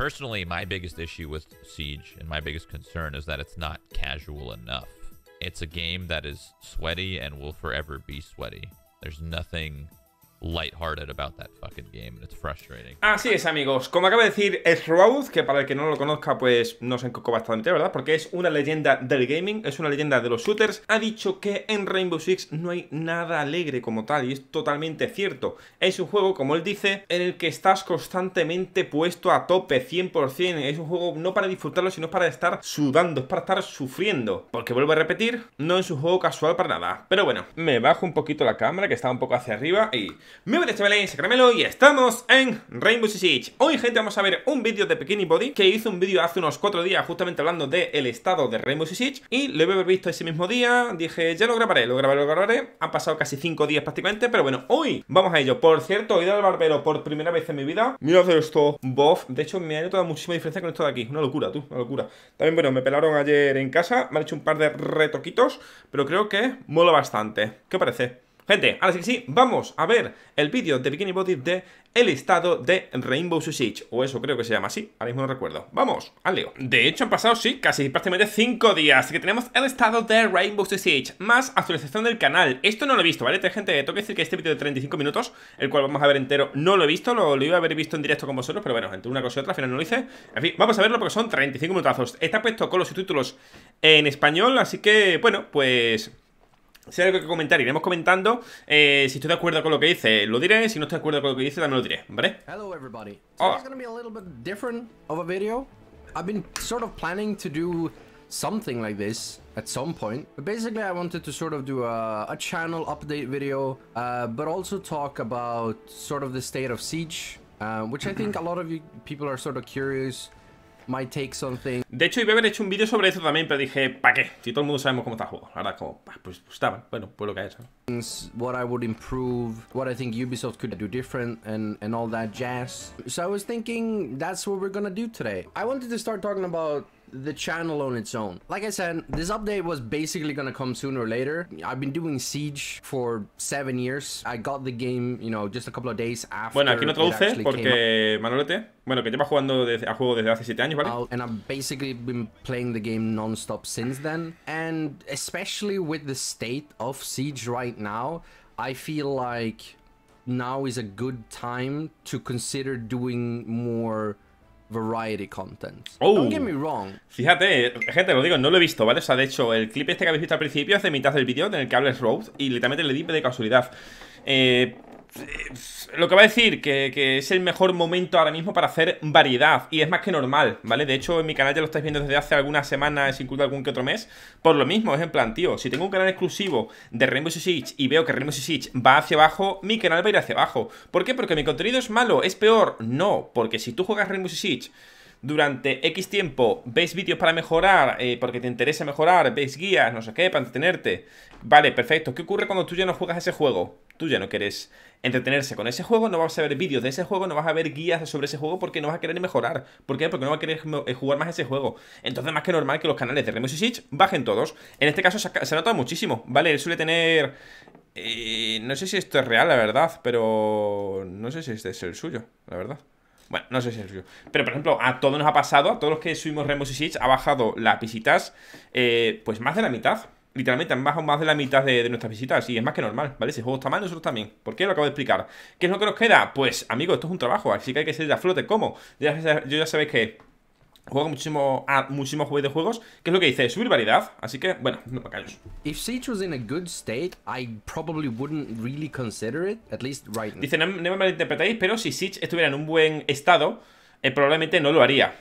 personally, my biggest issue with Siege and my biggest concern is that it's not casual enough. It's a game that is sweaty and will forever be sweaty. There's nothing about that fucking game and it's frustrating. Así es, amigos. Como acaba de decir Shroud, que para el que no lo conozca, pues no se encocó bastante, ¿verdad? Porque es una leyenda del gaming, es una leyenda de los shooters. Ha dicho que en Rainbow Six no hay nada alegre como tal y es totalmente cierto. Es un juego, como él dice, en el que estás constantemente puesto a tope 100%. Es un juego no para disfrutarlo, sino para estar sudando, es para estar sufriendo. Porque vuelvo a repetir, no es un juego casual para nada. Pero bueno, me bajo un poquito la cámara que está un poco hacia arriba y muy buenas chavales, Caramelo y estamos en Rainbow Six Siege Hoy gente vamos a ver un vídeo de Pequini Body Que hizo un vídeo hace unos 4 días justamente hablando del estado de Rainbow Six Siege Y lo he visto ese mismo día, dije ya lo grabaré, lo grabaré, lo grabaré Han pasado casi 5 días prácticamente, pero bueno, hoy vamos a ello Por cierto, he ido al barbero por primera vez en mi vida Mira esto, bof, de hecho me ha notado muchísima diferencia con esto de aquí Una locura, tú, una locura También bueno, me pelaron ayer en casa, me han hecho un par de retoquitos Pero creo que mola bastante, ¿qué parece? Gente, ahora sí que sí, vamos a ver el vídeo de Bikini Body de el estado de Rainbow Six o eso creo que se llama así, ahora mismo no recuerdo. Vamos, al leo. De hecho han pasado, sí, casi prácticamente 5 días Así que tenemos el estado de Rainbow Six más actualización del canal. Esto no lo he visto, ¿vale? Gente, tengo que decir que este vídeo de 35 minutos, el cual vamos a ver entero, no lo he visto, lo, lo, iba a haber visto en directo con vosotros, pero bueno, entre una cosa y otra al final no lo hice. En fin, vamos a verlo porque son 35 minutazos. Está puesto con los subtítulos en español, así que, bueno, pues... Si hay algo que comentar, iremos comentando. Eh, si estoy de acuerdo con lo que dice, lo diré. Si no estoy de acuerdo con lo que dice, también lo diré, ¿vale? Hello everybody. Hola. Gonna be a little bit different of a video. I've been sort of planning to do something like this at some point. But basically, I wanted to sort of do a, a channel update video, uh, but also talk about sort of the state of Siege, uh, which I think a lot of you people are sort of curious might take something. De hecho, iba a haber hecho un vídeo sobre eso también, pero dije, ¿para qué? Si todo el mundo sabemos cómo está el juego. Ahora, como, pues, estaba. bueno, pues lo que ha hecho. What I would improve, what I think Ubisoft could do different, and, and all that jazz. So I was thinking that's what we're gonna do today. I wanted to start talking about the channel on its own. Like I said, this update was basically gonna come sooner or later. I've been doing Siege for seven years. I got the game, you know, just a couple of days after. Bueno, aquí no traduce porque Manolete, bueno, que lleva jugando a juego desde hace siete años, ¿vale? Uh, and I've basically been playing the game non-stop since then, and especially with the state of Siege right now, I feel like now is a good time to consider doing more variety content. Oh. Don't me wrong. Fíjate, gente, lo digo, no lo he visto, ¿vale? O sea, de hecho, el clip este que habéis visto al principio Hace mitad del vídeo en el que hables Rose y literalmente le di de casualidad. Eh, eh, lo que va a decir, que, es el mejor momento ahora mismo para hacer variedad. Y es más que normal, ¿vale? De hecho, en mi canal ya lo estáis viendo desde hace algunas semanas, incluso algún que otro mes. Por lo mismo, es en plan, tío, si tengo un canal exclusivo de Rainbow Six y veo que Rainbow Six va hacia abajo, mi canal va a ir hacia abajo. ¿Por qué? Porque mi contenido es malo, es peor. No, porque si tú juegas Rainbow Six durante X tiempo ves vídeos para mejorar, eh, porque te interesa mejorar, ves guías, no sé qué, para entretenerte. Vale, perfecto. ¿Qué ocurre cuando tú ya no juegas ese juego? Tú ya no quieres entretenerse con ese juego, no vas a ver vídeos de ese juego, no vas a ver guías sobre ese juego porque no vas a querer mejorar. ¿Por qué? Porque no vas a querer eh, jugar más ese juego. Entonces, más que normal que los canales de y Six bajen todos. En este caso se nota muchísimo, ¿vale? Él suele tener... Eh, no sé si esto es real, la verdad, pero... No sé si este es el suyo, la verdad. Bueno, no sé si es el suyo. Pero, por ejemplo, a todos nos ha pasado, a todos los que subimos y Six ha bajado la visitas, eh, pues más de la mitad literalmente han bajado más de la mitad de, nuestras visitas y es más que normal, ¿vale? Si el juego está mal, nosotros también. ¿Por qué? Lo acabo de explicar. ¿Qué es lo que nos queda? Pues, amigos, esto es un trabajo, así que hay que de a flote. ¿Cómo? yo ya sabéis que juego muchísimo a ah, muchísimos juegos de juegos, ¿Qué es lo que dice, subir variedad, así que bueno, no me callos. Dice, no, me malinterpretéis, pero si Siege estuviera en un buen estado, eh, probablemente no lo haría.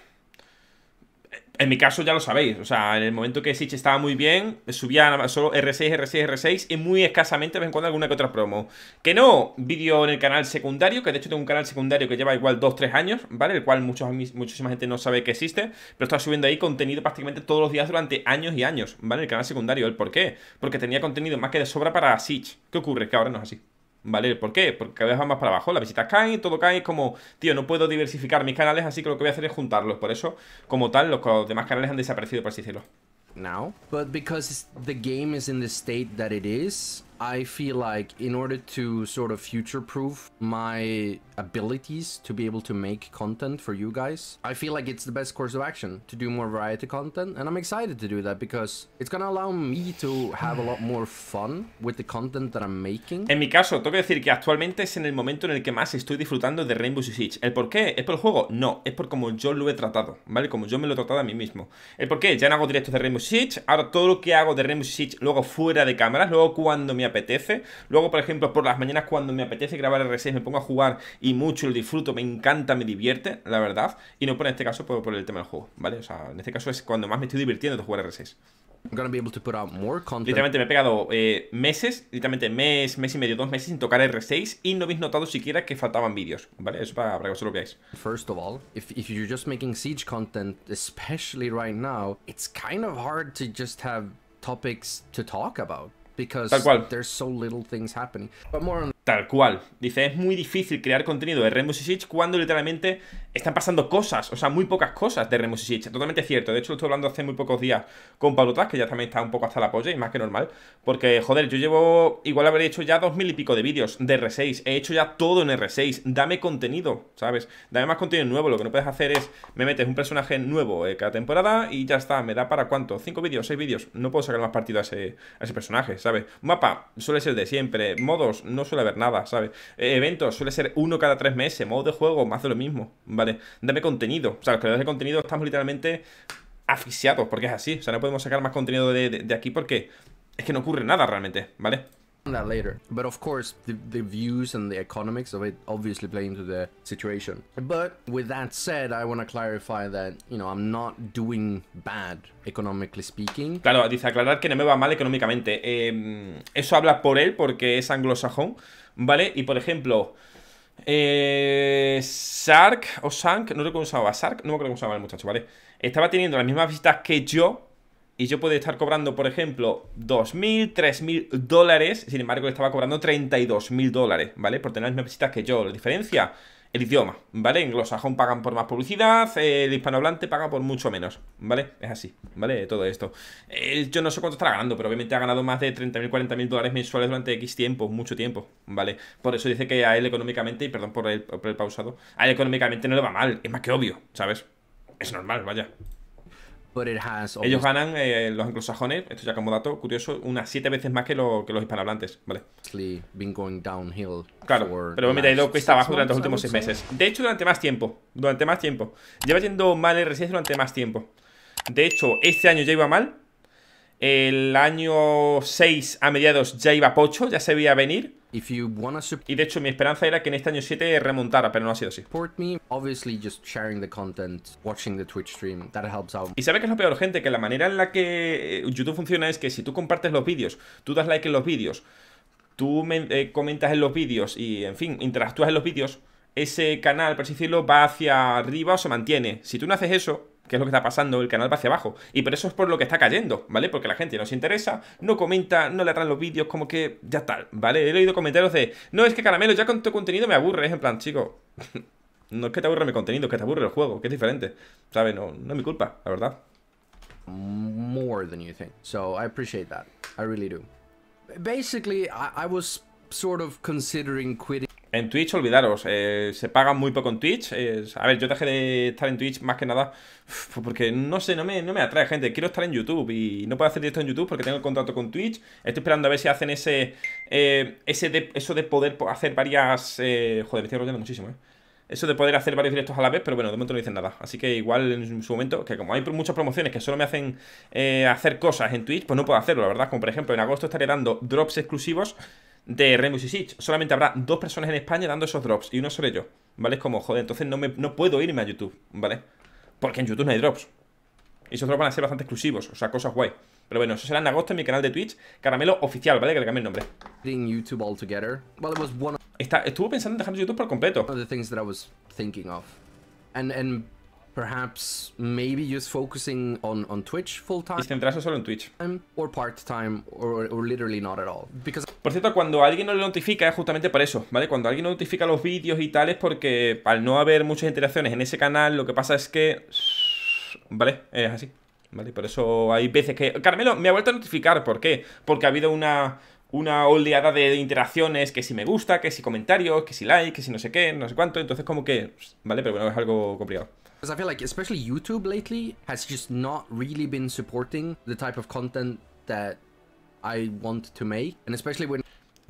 En mi caso ya lo sabéis, o sea, en el momento que Sitch estaba muy bien, subía solo R6, R6, R6 y muy escasamente de vez en cuando alguna que otra promo. Que no, vídeo en el canal secundario, que de hecho tengo un canal secundario que lleva igual 2-3 años, ¿vale? El cual muchos, muchísima gente no sabe que existe, pero estaba subiendo ahí contenido prácticamente todos los días durante años y años, ¿vale? El canal secundario, ¿el por qué? Porque tenía contenido más que de sobra para Sitch. ¿Qué ocurre? Que ahora no es así. ¿Vale? ¿Por qué? Porque cada vez van más para abajo. Las visitas caen, todo cae. Es como, tío, no puedo diversificar mis canales, así que lo que voy a hacer es juntarlos. Por eso, como tal, los, demás canales han desaparecido, por así decirlo. Now, but because the game is in the state that it is, I feel like in order to sort of future-proof my abilities to be able to make content for you guys, I feel like it's the best course of action to do more variety content. And I'm excited to do that because it's gonna allow me to have a lot more fun with the content that I'm making. En mi caso, tengo que decir que actualmente es en el momento en el que más estoy disfrutando de Rainbow Six Siege. ¿El por qué? ¿Es por el juego? No, es por como yo lo he tratado, ¿vale? Como yo me lo he tratado a mí mismo. ¿El por qué? Ya no hago directos de Rainbow Six Siege, ahora todo lo que hago de Rainbow Six Siege luego fuera de cámaras, luego cuando me apetece. Luego, por ejemplo, por las mañanas cuando me apetece grabar R6 me pongo a jugar y mucho, lo disfruto, me encanta, me divierte, la verdad. Y no por en este caso por, por el tema del juego, ¿vale? O sea, en este caso es cuando más me estoy divirtiendo de jugar R6. Literalmente me he pegado eh, meses, literalmente mes, mes y medio, dos meses sin tocar R6 y no habéis notado siquiera que faltaban vídeos, ¿vale? Eso para, que os lo veáis. First of all, if you're just making siege content, especially right now, it's kind of hard to just have topics to talk about because Tal cual. there's so little things happening. But more on... Tal cual. Dice, es muy difícil crear contenido de Rainbow Six Siege cuando literalmente están pasando cosas, o sea, muy pocas cosas de y totalmente cierto. De hecho, lo estoy hablando hace muy pocos días con Pablo que ya también está un poco hasta la polla y más que normal. Porque, joder, yo llevo, igual habré hecho ya dos mil y pico de vídeos de R6, he hecho ya todo en R6, dame contenido, ¿sabes? Dame más contenido nuevo, lo que no puedes hacer es, me metes un personaje nuevo eh, cada temporada y ya está, me da para cuánto, cinco vídeos, seis vídeos, no puedo sacar más partido a ese, personaje, ¿sabes? Mapa suele ser de siempre, modos no suele haber nada, ¿sabes? eventos suele ser uno cada tres meses, modo de juego, más de lo mismo, ¿vale? Dame contenido. O sea, los creadores de contenido estamos literalmente asfixiados, porque es así. O sea, no podemos sacar más contenido de, aquí porque es que no ocurre nada realmente, ¿vale? later. But of course, the, views and the economics obviously the situation. But with that said, I want to clarify that, you know, I'm not doing bad, economically speaking. Claro, dice aclarar que no me va mal económicamente. Em, eso habla por él porque es anglosajón, ¿vale? Y por ejemplo, eh, Sark o Sank, no recuerdo cómo se llamaba, Sark, no me acuerdo cómo usaba el muchacho, ¿vale? Estaba teniendo las mismas visitas que yo y yo podía estar cobrando, por ejemplo, 2.000, 3.000 dólares, sin embargo, estaba cobrando 32.000 dólares, ¿vale? Por tener las mismas visitas que yo. La diferencia, el idioma, ¿vale? glosajón pagan por más publicidad, el hispanohablante paga por mucho menos, ¿vale? Es así, ¿vale? Todo esto. yo no sé cuánto estará ganando, pero obviamente ha ganado más de 30.000, 40.000 dólares mensuales durante X tiempo, mucho tiempo, ¿vale? Por eso dice que a él económicamente, y perdón por el pausado, a él económicamente no le va mal, es más que obvio, ¿sabes? Es normal, vaya. Ellos ganan, eh, los anglosajones, esto ya como dato curioso, unas 7 veces más que, los hispanohablantes, ¿vale? Been going downhill claro, pero mira, ha ido cuesta abajo durante los últimos seis meses. De hecho, durante más tiempo, durante más tiempo. Lleva yendo mal el residencia durante más tiempo. De hecho, este año ya iba mal. El año 6 a mediados ya iba pocho, ya se veía venir y de hecho mi esperanza era que en este año 7 remontara, pero no ha sido así. Y ¿sabes que es lo peor, gente, que la manera en la que eh, YouTube funciona es que si tú compartes los vídeos, tú das like en los vídeos, tú eh, comentas en los vídeos y, en fin, interactúas en los vídeos, ese canal, por así decirlo, va hacia arriba o se mantiene. Si tú no haces eso, que es lo que está pasando, el canal va hacia abajo. Y por eso es por lo que está cayendo, ¿vale? Porque la gente no se interesa, no comenta, no le harán los vídeos, como que ya tal, ¿vale? He leído comentarios de, no, es que Caramelo, ya con tu contenido me aburre, es en plan, chico, no es que te aburre mi contenido, es que te aburre el juego, que es diferente, ¿sabes? No, no es mi culpa, la verdad. More than you think, so I appreciate that, I really do. Basically, I was en Twitch, olvidaros, eh, se paga muy poco en Twitch. Eh, a ver, yo dejé de estar en Twitch más que nada pues porque no sé, no me, no me atrae, gente. Quiero estar en YouTube y no puedo hacer directos en YouTube porque tengo el contrato con Twitch. Estoy esperando a ver si hacen ese. Eh, ese eso de poder hacer varias. joder, me estoy rodeando muchísimo, eh. Eso de poder hacer varios directos a la vez, pero bueno, de momento no dicen nada. Así que igual en su momento, que como hay muchas promociones que solo me hacen hacer cosas en Twitch, pues no puedo hacerlo, la verdad. Como por ejemplo, en agosto estaré dando drops exclusivos de Rainbow Six Siege. Solamente habrá dos personas en España dando esos drops y uno sobre yo, ¿vale? Es como, joder, entonces no, me, puedo irme a YouTube, ¿vale? Porque en YouTube no hay drops. Y esos drops van a ser bastante exclusivos, o sea, cosas guay. Pero bueno, eso será en agosto en mi canal de Twitch, Caramelo Oficial, ¿vale? Que le cambié el nombre. estuvo pensando en dejar YouTube por completo perhaps maybe focusing on, on Twitch Y centrarse solo en Twitch. part time, or, or literally at all. Por cierto, cuando alguien no le notifica es justamente por eso, ¿vale? Cuando alguien no notifica los vídeos y tal porque al no haber muchas interacciones en ese canal, lo que pasa es que... ¿Vale? Es así. ¿Vale? Por eso hay veces que... Carmelo, me ha vuelto a notificar. ¿Por qué? Porque ha habido una una oleada de interacciones, que si me gusta, que si comentarios, que si like, que si no sé qué, no sé cuánto, entonces como que, ¿vale? Pero bueno, es algo complicado. YouTube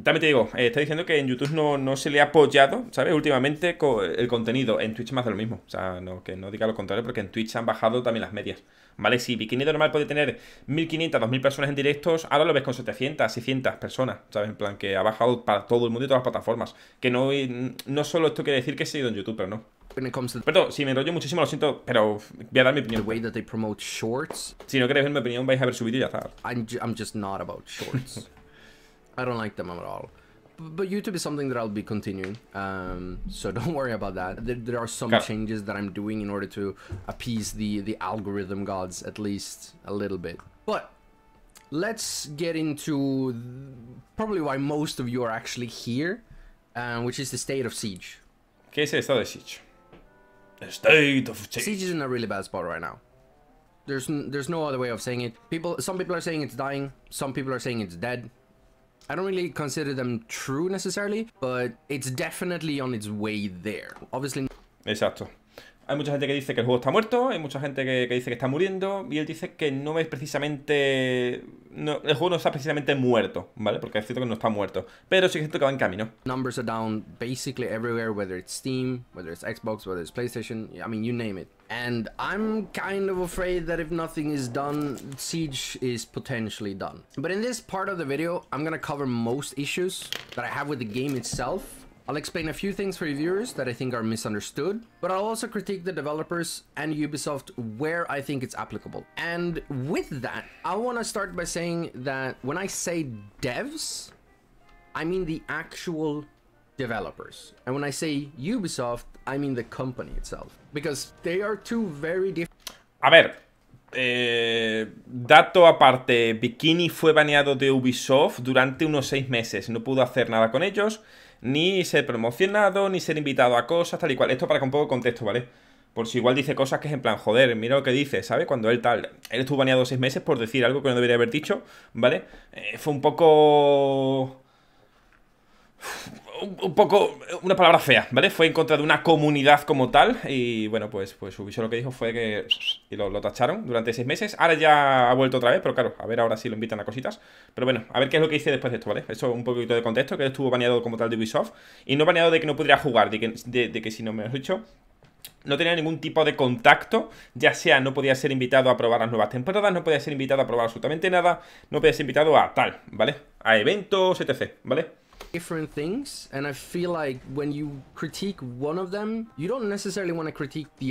También te digo, eh, está diciendo que en YouTube no, no, se le ha apoyado, ¿sabes? Últimamente el contenido. En Twitch más de lo mismo. O sea, no, que no diga lo contrario, porque en Twitch han bajado también las medias. ¿Vale? Si Bikini normal puede tener 1500, 2000 personas en directos, ahora lo ves con 700, 600 personas, ¿sabes? En plan, que ha bajado para todo el mundo y todas las plataformas. Que no, no solo esto quiere decir que se ha ido en YouTube, pero no. when it comes to... Perdón, si me enrollo muchísimo, lo siento, pero voy a dar mi opinión. The way that they promote shorts. Si no queréis ver mi opinión, vais a ver su vídeo y ya está. I'm, I'm just not about shorts. I don't like them at all. But YouTube is something that I'll be continuing, um, so don't worry about that. There, there are some claro. changes that I'm doing in order to appease the, the algorithm gods at least a little bit. But let's get into probably why most of you are actually here, uh, which is the state of siege. ¿Qué es el estado de siege? The state of change. Siege is in a really bad spot right now. There's there's no other way of saying it. People, some people are saying it's dying. Some people are saying it's dead. I don't really consider them true necessarily, but it's definitely on its way there. Obviously. Esatto. Hay mucha gente que dice que el juego está muerto, hay mucha gente que, que dice que está muriendo, y él dice que no es precisamente. No, el juego no está precisamente muerto, ¿vale? Porque es cierto que no está muerto, pero sí es cierto que va en camino. Numbers are down basically everywhere, whether it's Steam, whether it's Xbox, whether it's PlayStation, I mean, you name it. And I'm kind of afraid that if nothing is done, Siege is potentially done. But in this part of the video, I'm gonna cover most issues that I have with the game itself I'll explain a few things for viewers that I think are misunderstood, but I'll also critique the developers and Ubisoft where I think it's applicable. And with that, I want to start by saying that when I say devs, I mean the actual developers. And when I say Ubisoft, I mean the company itself. Because they are two very different... A ver, Eh, dato aparte, Bikini fue baneado de Ubisoft durante unos seis meses. No pudo hacer nada con ellos. ni ser promocionado, ni ser invitado a cosas, tal y cual. Esto para que un poco de contexto, ¿vale? Por si igual dice cosas que es en plan, joder, mira lo que dice, ¿sabes? Cuando él tal, él estuvo baneado seis meses por decir algo que no debería haber dicho, ¿vale? Eh, fue un poco un poco, una palabra fea, ¿vale? Fue en contra de una comunidad como tal y bueno, pues, pues Ubisoft lo que dijo fue que y lo, tacharon durante seis meses. Ahora ya ha vuelto otra vez, pero claro, a ver ahora si lo invitan a cositas. Pero bueno, a ver qué es lo que hice después de esto, ¿vale? Eso un poquito de contexto, que estuvo baneado como tal de Ubisoft y no baneado de que no podría jugar, de que, que si no me lo has dicho, no tenía ningún tipo de contacto, ya sea no podía ser invitado a probar las nuevas temporadas, no podía ser invitado a probar absolutamente nada, no podía ser invitado a tal, ¿vale? A eventos, etc., ¿vale? different things and I feel like when you critique one of them, you don't necessarily want to critique the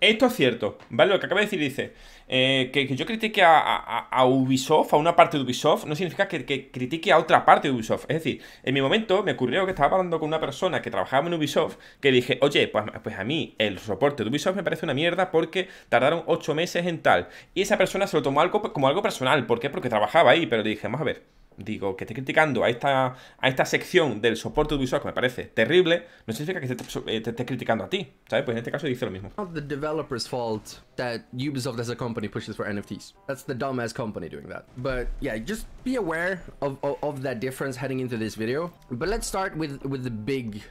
Esto es cierto, ¿vale? Lo que acaba de decir dice eh, que, yo critique a, a, Ubisoft, a una parte de Ubisoft, no significa que, que, critique a otra parte de Ubisoft. Es decir, en mi momento me ocurrió que estaba hablando con una persona que trabajaba en Ubisoft que dije, oye, pues, pues a mí el soporte de Ubisoft me parece una mierda porque tardaron ocho meses en tal. Y esa persona se lo tomó algo, como algo personal. ¿Por qué? Porque trabajaba ahí, pero le dije, vamos a ver digo, que esté criticando a esta, a esta sección del soporte que me parece terrible, no significa que te, te, te esté criticando a ti, ¿sabes? Pues en este caso dice lo mismo. Not the developer's fault that Ubisoft as a company pushes for NFTs. That's the dumbass company doing that. But yeah, just be aware of, of, of that difference heading into this video. But let's start with, with the big,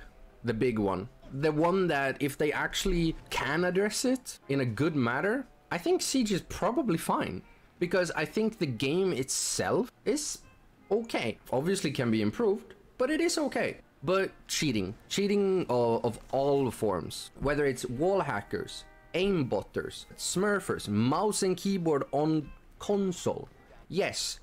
the big one. The one that if they actually can address it in a good manner, I think Siege is probably fine because I think the game itself is okay. Obviously can be improved, but it is okay. But cheating, cheating of, uh, of all forms, whether it's wall hackers, aim botters, smurfers, mouse and keyboard on console. Yes.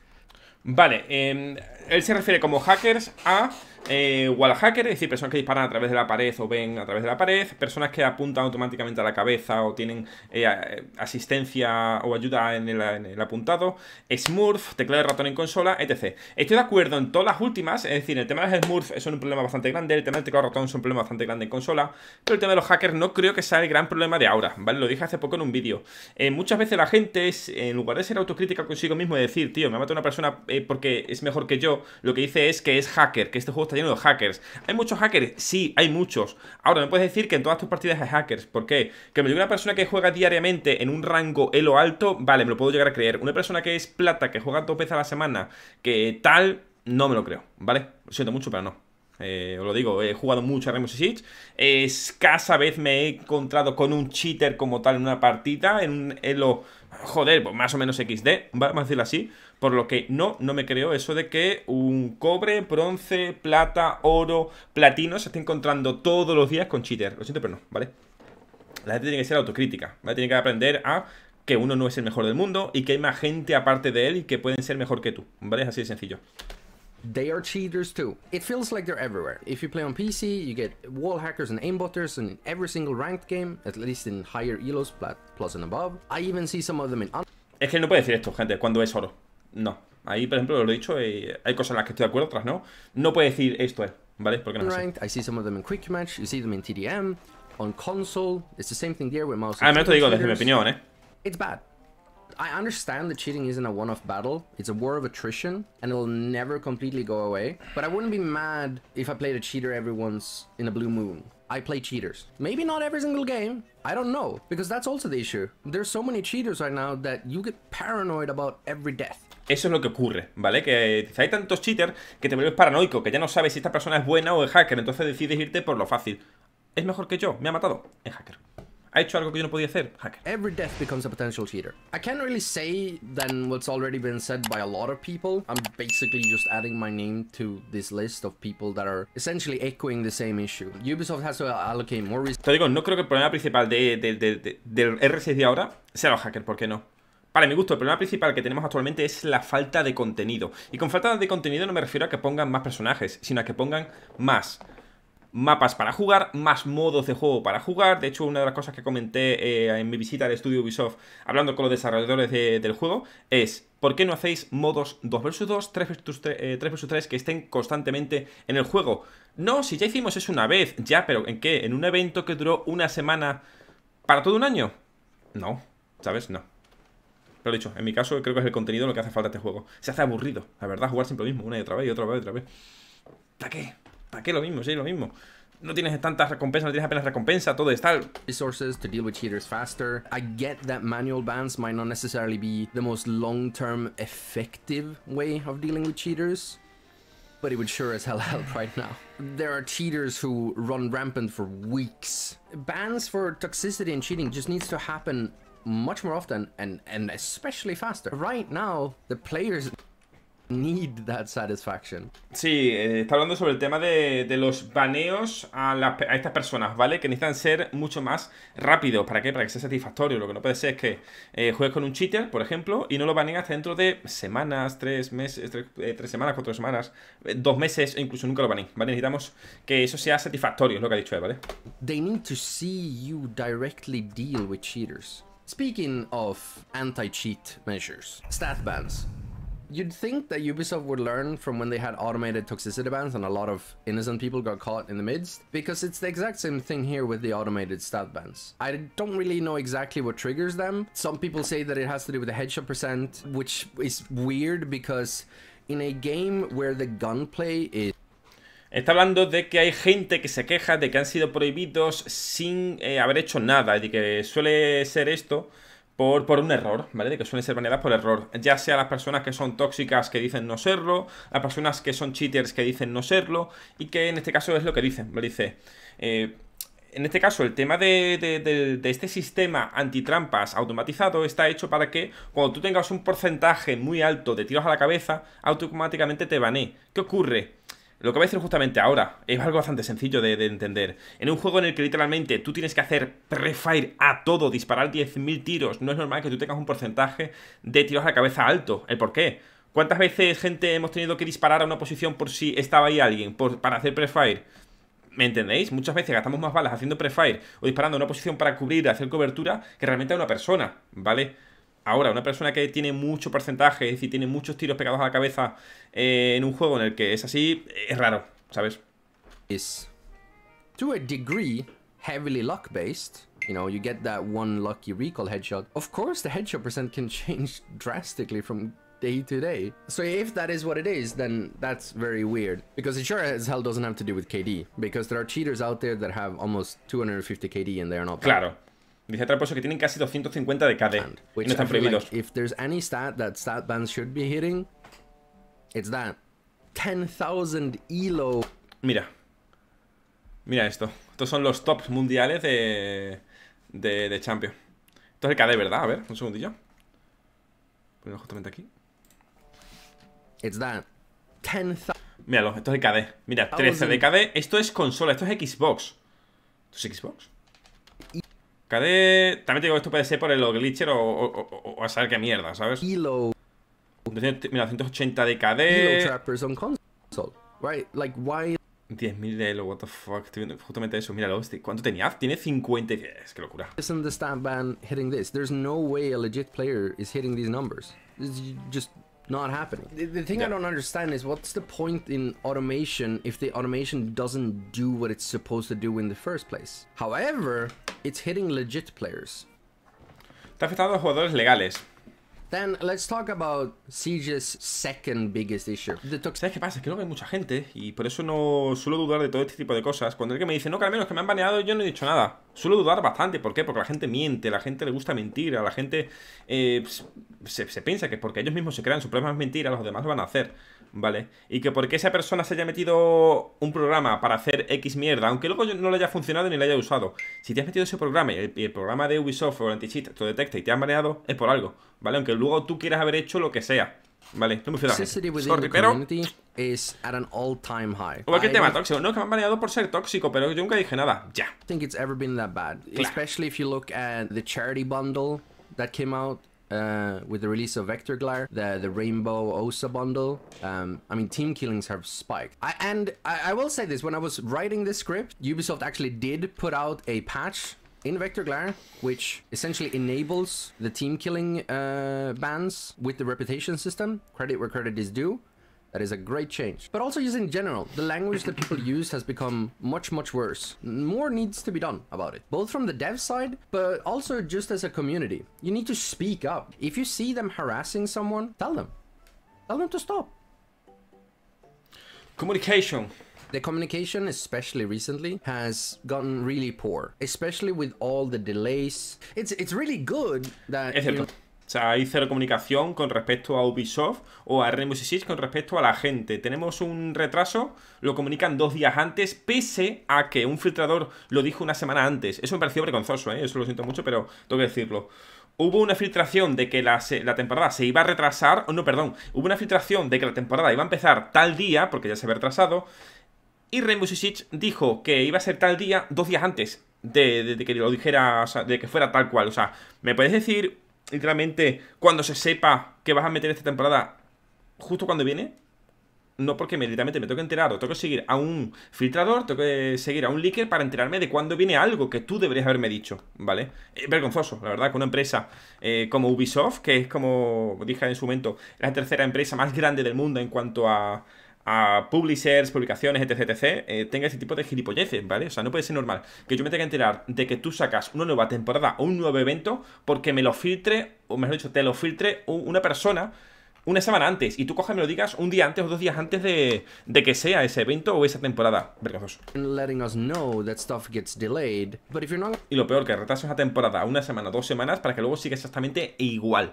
Vale, eh, él se refiere como hackers a eh, wallhacker, es decir, personas que disparan a través de la pared o ven a través de la pared, personas que apuntan automáticamente a la cabeza o tienen eh, eh, asistencia o ayuda en el, apuntado, Smurf, teclado de ratón en consola, etc. Estoy de acuerdo en todas las últimas, es decir, el tema de los Smurf es un problema bastante grande, el tema del teclado de ratón es un problema bastante grande en consola, pero el tema de los hackers no creo que sea el gran problema de ahora, ¿vale? Lo dije hace poco en un vídeo. Eh, muchas veces la gente, es, en lugar de ser autocrítica consigo mismo y decir, tío, me ha matado una persona porque es mejor que yo, lo que dice es que es hacker, que este juego está hackers. ¿Hay muchos hackers? Sí, hay muchos. Ahora, me puedes decir que en todas tus partidas hay hackers. ¿Por qué? Que me diga una persona que juega diariamente en un rango elo alto, vale, me lo puedo llegar a creer. Una persona que es plata, que juega dos veces a la semana, que tal, no me lo creo, ¿vale? Lo siento mucho, pero no. Eh, os lo digo, he jugado mucho a Rainbow Six Escasa vez me he encontrado con un cheater como tal en una partida En un elo, joder, pues más o menos XD Vamos a decirlo así por lo que no, no me creo eso de que un cobre, bronce, plata, oro, platino se esté encontrando todos los días con cheater. Lo siento, pero no, ¿vale? La gente tiene que ser autocrítica, ¿vale? Tiene que aprender a que uno no es el mejor del mundo y que hay más gente aparte de él y que pueden ser mejor que tú, ¿vale? Es así de sencillo. Es que no puede decir esto, gente, cuando es oro no. Ahí, por ejemplo, lo he dicho, eh, hay cosas en las que estoy de acuerdo, otras no. No puedes decir esto es, ¿vale? Porque no Ranked, I see some of them in Quick Match, you see them in TDM, on console, it's the same thing there with mouse. Ah, me lo digo desde mi opinión, ¿eh? It's bad. I understand that cheating isn't a one-off battle. It's a war of attrition, and it'll never completely go away. But I wouldn't be mad if I played a cheater every once in a blue moon. I play cheaters. Maybe not every single game, I don't know, because that's also the issue. There's so many cheaters right now that you get paranoid about every death. Eso es lo que ocurre, ¿vale? Que hay tantos cheaters que te vuelves paranoico, que ya no sabes si esta persona es buena o es hacker, entonces decides irte por lo fácil. Es mejor que yo, me ha matado, es hacker ha hecho algo que yo no podía hacer, hacker. Every death becomes a potential cheater. I can't really say than what's already been said by a lot of people. I'm basically just adding my name to this list of people that are essentially echoing the same issue. Ubisoft has to allocate more resources. Te digo, no creo que el problema principal de, de, de, del R6 de ahora sea los hackers, ¿por qué no? Para mi gusto, el problema principal que tenemos actualmente es la falta de contenido. Y con falta de contenido no me refiero a que pongan más personajes, sino a que pongan más mapas para jugar, más modos de juego para jugar. De hecho, una de las cosas que comenté eh, en mi visita al estudio Ubisoft, hablando con los desarrolladores del juego, es ¿Por qué no hacéis modos 2 vs 2, 3 vs 3, que estén constantemente en el juego? No, si ya hicimos eso una vez, ya, pero ¿en qué? ¿En un evento que duró una semana para todo un año? No, ¿sabes? No. Lo dicho, en mi caso creo que es el contenido lo que hace falta a este juego. Se hace aburrido, la verdad, jugar siempre lo mismo, una y otra vez y otra vez y otra vez. ¿Para qué? ¿Para qué lo mismo? Sí, lo mismo. No tienes tantas recompensas, no tienes apenas recompensa, todo es tal. Resources to deal with cheaters faster. I get that manual bans might not necessarily be the most long-term effective way of dealing with cheaters. but it would sure as hell help right now. There are cheaters who run rampant for weeks. Bans for toxicity and cheating just needs to happen much more often and, and especially faster. Right now, the players need that satisfaction. Sí, eh, está hablando sobre el tema de, los baneos a, estas personas, ¿vale? Que necesitan ser mucho más rápidos. ¿Para qué? Para que sea satisfactorio. Lo que no puede ser es que eh, juegues con un cheater, por ejemplo, y no lo baneen hasta dentro de semanas, tres meses, tres, eh, semanas, cuatro semanas, dos meses, e incluso nunca lo baneen, Necesitamos que eso sea satisfactorio, es lo que ha dicho él, ¿vale? They need to see you directly deal with cheaters. Speaking of anti-cheat measures, stat bans. you'd think that Ubisoft would learn from when they had automated toxicity bans and a lot of innocent people got caught in the midst, because it's the exact same thing here with the automated stat bans. I don't really know exactly what triggers them. Some people say that it has to do with the headshot percent, which is weird because in a game where the gunplay is Está hablando de que hay gente que se queja de que han sido prohibidos sin eh, haber hecho nada de que suele ser esto por, un error, ¿vale? De que suelen ser baneadas por error. Ya sea las personas que son tóxicas que dicen no serlo, las personas que son cheaters que dicen no serlo, y que en este caso es lo que dicen, ¿vale? Dice. Eh, en este caso, el tema de, de, este sistema antitrampas automatizado está hecho para que cuando tú tengas un porcentaje muy alto de tiros a la cabeza, automáticamente te banee. ¿Qué ocurre? Lo que voy a decir justamente ahora es algo bastante sencillo de, entender. En un juego en el que literalmente tú tienes que hacer prefire a todo, disparar 10.000 tiros, no es normal que tú tengas un porcentaje de tiros a la cabeza alto. ¿El por qué? ¿Cuántas veces, gente, hemos tenido que disparar a una posición por si estaba ahí alguien para hacer prefire? ¿Me entendéis? Muchas veces gastamos más balas haciendo prefire o disparando a una posición para cubrir, hacer cobertura, que realmente a una persona, ¿vale? Ahora, una persona que tiene mucho porcentaje, es decir, tiene muchos tiros pegados a la cabeza eh, en un juego en el que es así, es raro, ¿sabes? Es. to a degree heavily luck based. You know, you get that one lucky recall headshot. Of course, the headshot percent can change drastically from day to day. So if that is what it is, then that's very weird. Because it sure as hell doesn't have to do with KD. Because there are cheaters out there that have almost 250 KD and they're not. Bad. Claro. Dice otra cosa que tienen casi 250 de KD. y no están prohibidos. if there's any stat that stat should be hitting, it's that. 10,000 ELO. Mira. Mira esto. Estos son los tops mundiales de, de, Champions. Esto es el KD, ¿verdad? A ver, un segundillo. Ponlo justamente aquí. It's that. Míralo, esto es el KD. Mira, 13 de KD. Esto es consola, esto es Xbox. ¿Esto es Xbox? Cade... También te digo, esto puede ser por el glitcher o, o, o, o a saber qué mierda, ¿sabes? Mira, 180 de KD. Elo trappers console. Right, like why... 10.000 de Elo, what the fuck. Estoy viendo justamente eso. Míralo, hostia. ¿Cuánto tenía? Ah, tiene 50 Es que locura. Isn't the stat ban hitting this? There's no way a legit player is hitting these numbers. It's just... Not happening. The, the thing yeah. I don't understand is what's the point in automation if the automation doesn't do what it's supposed to do in the first place? However, It's hitting legit players. Está afectando a jugadores legales. Then let's talk about Siege's second biggest issue. ¿Sabes qué pasa? Es que no hay mucha gente y por eso no suelo dudar de todo este tipo de cosas. Cuando alguien me dice, no, al menos que me han baneado, yo no he dicho nada. Suelo dudar bastante. ¿Por qué? Porque la gente miente, la gente le gusta mentir, a la gente eh, se, piensa que es porque ellos mismos se crean sus propias mentiras, los demás lo van a hacer. ¿vale? Y que porque esa persona se haya metido un programa para hacer X mierda, aunque luego no le haya funcionado ni le haya usado, si te has metido ese programa y el, programa de Ubisoft o el te detecta y te ha baneado, es por algo, ¿vale? Aunque luego tú quieras haber hecho lo que sea. Vale, no me fío de Sorry, pero... Is at an all -time high. O qué tema tóxico. No, que me han baneado por ser tóxico, pero yo nunca dije nada. Ya. Yeah. think it's ever Especially if you look at the charity bundle that came uh, with the release of Vector Glare, the, the Rainbow Osa bundle, um, I mean, team killings have spiked. I, and I, I will say this, when I was writing this script, Ubisoft actually did put out a patch in Vector Glare, which essentially enables the team killing uh, bans with the reputation system, credit where credit is due. That is a great change. But also just in general, the language that people use has become much, much worse. More needs to be done about it, both from the dev side, but also just as a community. You need to speak up. If you see them harassing someone, tell them. Tell them to stop. Communication. The communication, especially recently, has gotten really poor, especially with all the delays. It's it's really good that. O sea, hay cero comunicación con respecto a Ubisoft o a Rainbow Six con respecto a la gente. Tenemos un retraso, lo comunican dos días antes, pese a que un filtrador lo dijo una semana antes. Eso me pareció vergonzoso, ¿eh? eso lo siento mucho, pero tengo que decirlo. Hubo una filtración de que la, temporada se iba a retrasar, no, perdón, hubo una filtración de que la temporada iba a empezar tal día, porque ya se había retrasado, y Rainbow Six dijo que iba a ser tal día dos días antes de, que lo dijera, o sea, de que fuera tal cual. O sea, ¿me puedes decir literalmente, cuando se sepa que vas a meter esta temporada, justo cuando viene, no porque me, me tengo que enterar, o tengo que seguir a un filtrador, tengo que seguir a un leaker para enterarme de cuándo viene algo que tú deberías haberme dicho, ¿vale? Es vergonzoso, la verdad, que una empresa eh, como Ubisoft, que es como dije en su momento, la tercera empresa más grande del mundo en cuanto a a publishers, publicaciones, etc, etc, eh, tenga ese tipo de gilipolleces, ¿vale? O sea, no puede ser normal que yo me tenga que enterar de que tú sacas una nueva temporada o un nuevo evento porque me lo filtre, o mejor dicho, te lo filtre una persona una semana antes y tú coge me lo digas un día antes o dos días antes de, de que sea ese evento o esa temporada. Vergonzoso. Y lo peor, que retrases una temporada una semana, dos semanas para que luego siga exactamente igual.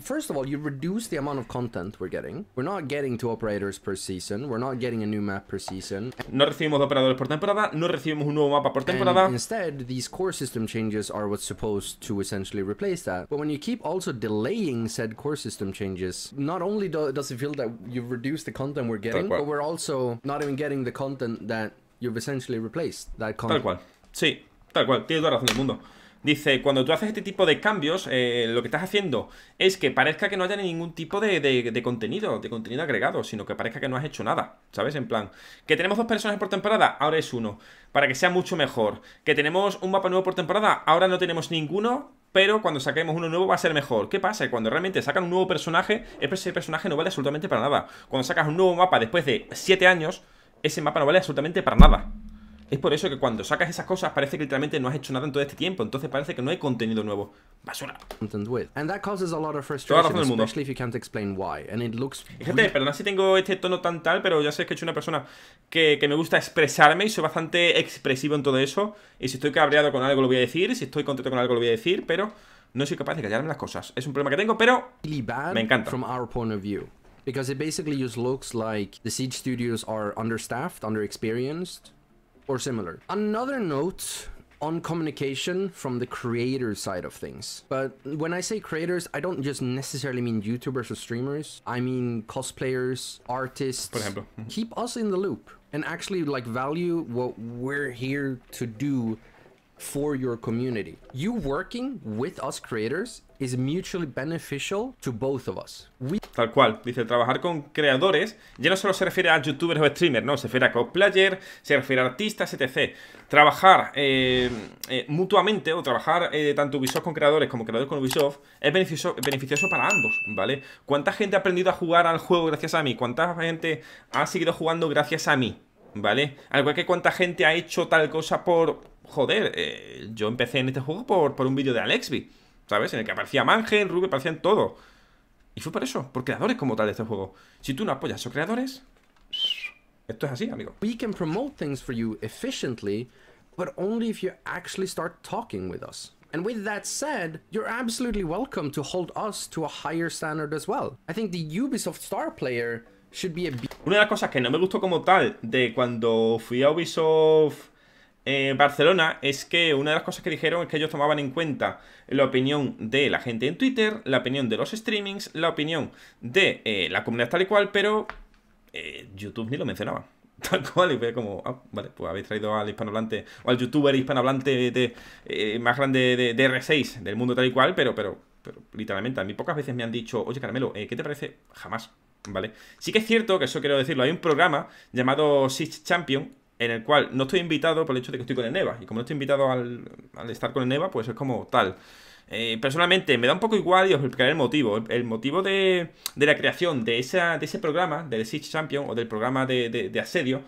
First of all, you reduce the amount of content we're getting. We're not getting two operators per season. We're not getting a new map per season. No recibimos operadores por temporada. No recibimos un nuevo mapa por temporada. And instead, these core system changes are what's supposed to essentially replace that. But when you keep also delaying delaying said core system changes, not only does it feel that you've reduced the content we're getting, but we're also not even getting the content that you've essentially replaced. That Tal cual. Sí, tal cual. Tienes toda la razón del mundo. Dice, cuando tú haces este tipo de cambios, eh, lo que estás haciendo es que parezca que no haya ningún tipo de, de, de, contenido, de contenido agregado, sino que parezca que no has hecho nada, ¿sabes? En plan, que tenemos dos personas por temporada, ahora es uno, para que sea mucho mejor. Que tenemos un mapa nuevo por temporada, ahora no tenemos ninguno, pero cuando saquemos uno nuevo va a ser mejor. ¿Qué pasa? Cuando realmente sacan un nuevo personaje, ese personaje no vale absolutamente para nada. Cuando sacas un nuevo mapa después de 7 años, ese mapa no vale absolutamente para nada. Es por eso que cuando sacas esas cosas parece que literalmente no has hecho nada en todo este tiempo, entonces parece que no hay contenido nuevo. Basura. And that causes a lot of frustration, Toda mundo. If you Fíjate, perdona si tengo este tono tan tal, pero ya sé que soy una persona que, me gusta expresarme y soy bastante expresivo en todo eso. Y si estoy cabreado con algo lo voy a decir, si estoy contento con algo lo voy a decir, pero no soy capaz de callarme las cosas. Es un problema que tengo, pero me encanta. From our point of view. Because it basically looks like the Siege Studios understaffed, or similar. Another note on communication from the creator side of things. But when I say creators, I don't just necessarily mean YouTubers or streamers. I mean cosplayers, artists. For example. Mm-hmm. Keep us in the loop and actually like value what we're here to do for your community. You working with us creators mutually beneficial to both Tal cual, dice, trabajar con creadores ya no solo se refiere a youtubers o streamers, no, se refiere a cosplayer, se refiere a artistas, etc. Trabajar eh, eh, mutuamente o trabajar eh, tanto Ubisoft con creadores como creadores con Ubisoft es beneficioso, beneficioso para ambos, ¿vale? ¿Cuánta gente ha aprendido a jugar al juego gracias a mí? ¿Cuánta gente ha seguido jugando gracias a mí? ¿Vale? Al igual que cuánta gente ha hecho tal cosa por... Joder, yo empecé en este juego por, por un vídeo de Alexby. ¿sabes? En el que aparecía Mangel, Ruby, en todo. Y fue por eso, por creadores como tal de este juego. Si tú no apoyas a esos creadores, esto es así, amigo. We can promote things for you efficiently, but only if you actually start talking with us. And with that said, you're absolutely welcome to hold us to a higher standard as well. I think the Ubisoft Star Player should be a... Una de las cosas que no me gustó como tal de cuando fui a Ubisoft Barcelona es que una de las cosas que dijeron es que ellos tomaban en cuenta la opinión de la gente en Twitter, la opinión de los streamings, la opinión de eh, la comunidad tal y cual, pero eh, YouTube ni lo mencionaba. Tal cual, y fue como, ah, vale, pues habéis traído al hispanohablante o al youtuber hispanohablante eh, más grande de, R6 del mundo tal y cual, pero, pero, pero literalmente a mí pocas veces me han dicho, oye Caramelo, ¿qué te parece? Jamás, ¿vale? Sí que es cierto, que eso quiero decirlo, hay un programa llamado Six Champion, en el cual no estoy invitado por el hecho de que estoy con el Neva. Y como no estoy invitado al, al estar con el Neva, pues es como tal. Eh, personalmente, me da un poco igual y os explicaré el motivo. El, motivo de, de, la creación de, esa, de ese programa, del Siege Champion o del programa de asedio,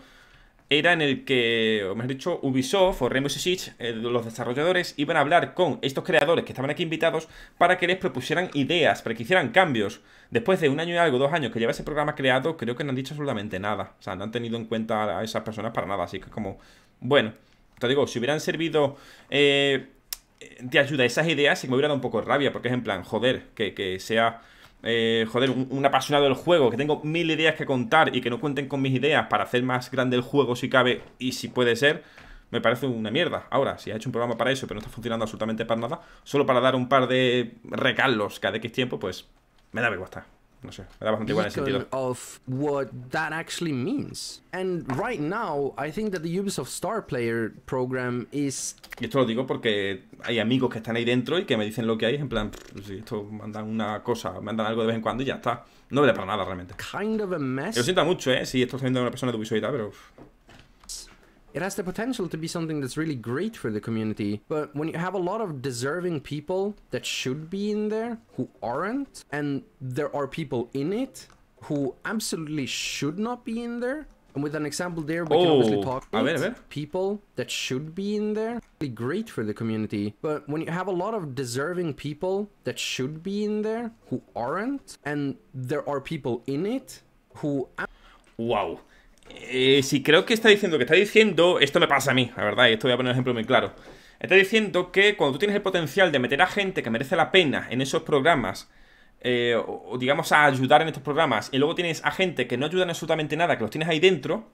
era en el que, o mejor dicho, Ubisoft o Rainbow Six eh, los desarrolladores iban a hablar con estos creadores que estaban aquí invitados para que les propusieran ideas, para que hicieran cambios. Después de un año y algo, dos años que lleva ese programa creado, creo que no han dicho absolutamente nada. O sea, no han tenido en cuenta a esas personas para nada. Así que como, bueno, te digo, si hubieran servido eh, de ayuda esas ideas, se me hubiera dado un poco de rabia, porque es en plan, joder, que, que sea eh, joder, un, apasionado del juego, que tengo mil ideas que contar y que no cuenten con mis ideas para hacer más grande el juego si cabe y si puede ser, me parece una mierda. Ahora, si ha hecho un programa para eso, pero no está funcionando absolutamente para nada, solo para dar un par de recalos cada X tiempo, pues me da vergüenza. No sé, me da bastante igual en ese sentido. Y esto lo digo porque hay amigos que están ahí dentro y que me dicen lo que hay, en plan, si pues esto mandan una cosa, mandan algo de vez en cuando y ya está. No vale para nada realmente. Lo siento mucho, ¿eh? Si esto está viendo una persona de Ubisoft y tal, pero. It has the potential to be something that's really great for the community, but when you have a lot of deserving people that should be in there who aren't, and there are people in it who absolutely should not be in there, and with an example there, we oh. can obviously talk about wait, people that should be in there. Really great for the community. But when you have a lot of deserving people that should be in there who aren't, and there are people in it who... Wow. Eh, si creo que está diciendo que está diciendo, esto me pasa a mí, la verdad, y esto voy a poner un ejemplo muy claro. Está diciendo que cuando tú tienes el potencial de meter a gente que merece la pena en esos programas, eh, o, digamos a ayudar en estos programas, y luego tienes a gente que no ayuda en absolutamente nada, que los tienes ahí dentro.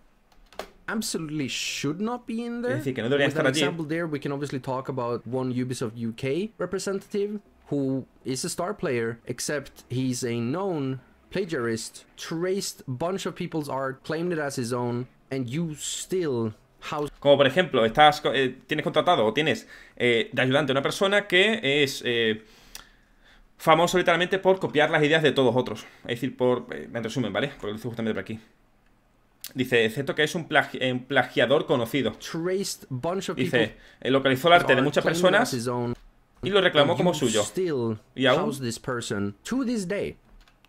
Absolutely should not be in there. Es decir, que no deberían estar allí. example there, we can obviously talk about one Ubisoft UK representative who is a star player, except he's a known plagiarist traced bunch of people's art, claimed it as his own, and you still como por ejemplo, estás, eh, tienes contratado o tienes eh, de ayudante una persona que es eh, famoso literalmente por copiar las ideas de todos otros. Es decir, por. en resumen, ¿vale? Porque lo dice justamente por aquí. Dice, excepto que es un, plagi un plagiador conocido. Dice, localizó el arte de muchas personas y lo reclamó como suyo. Y aún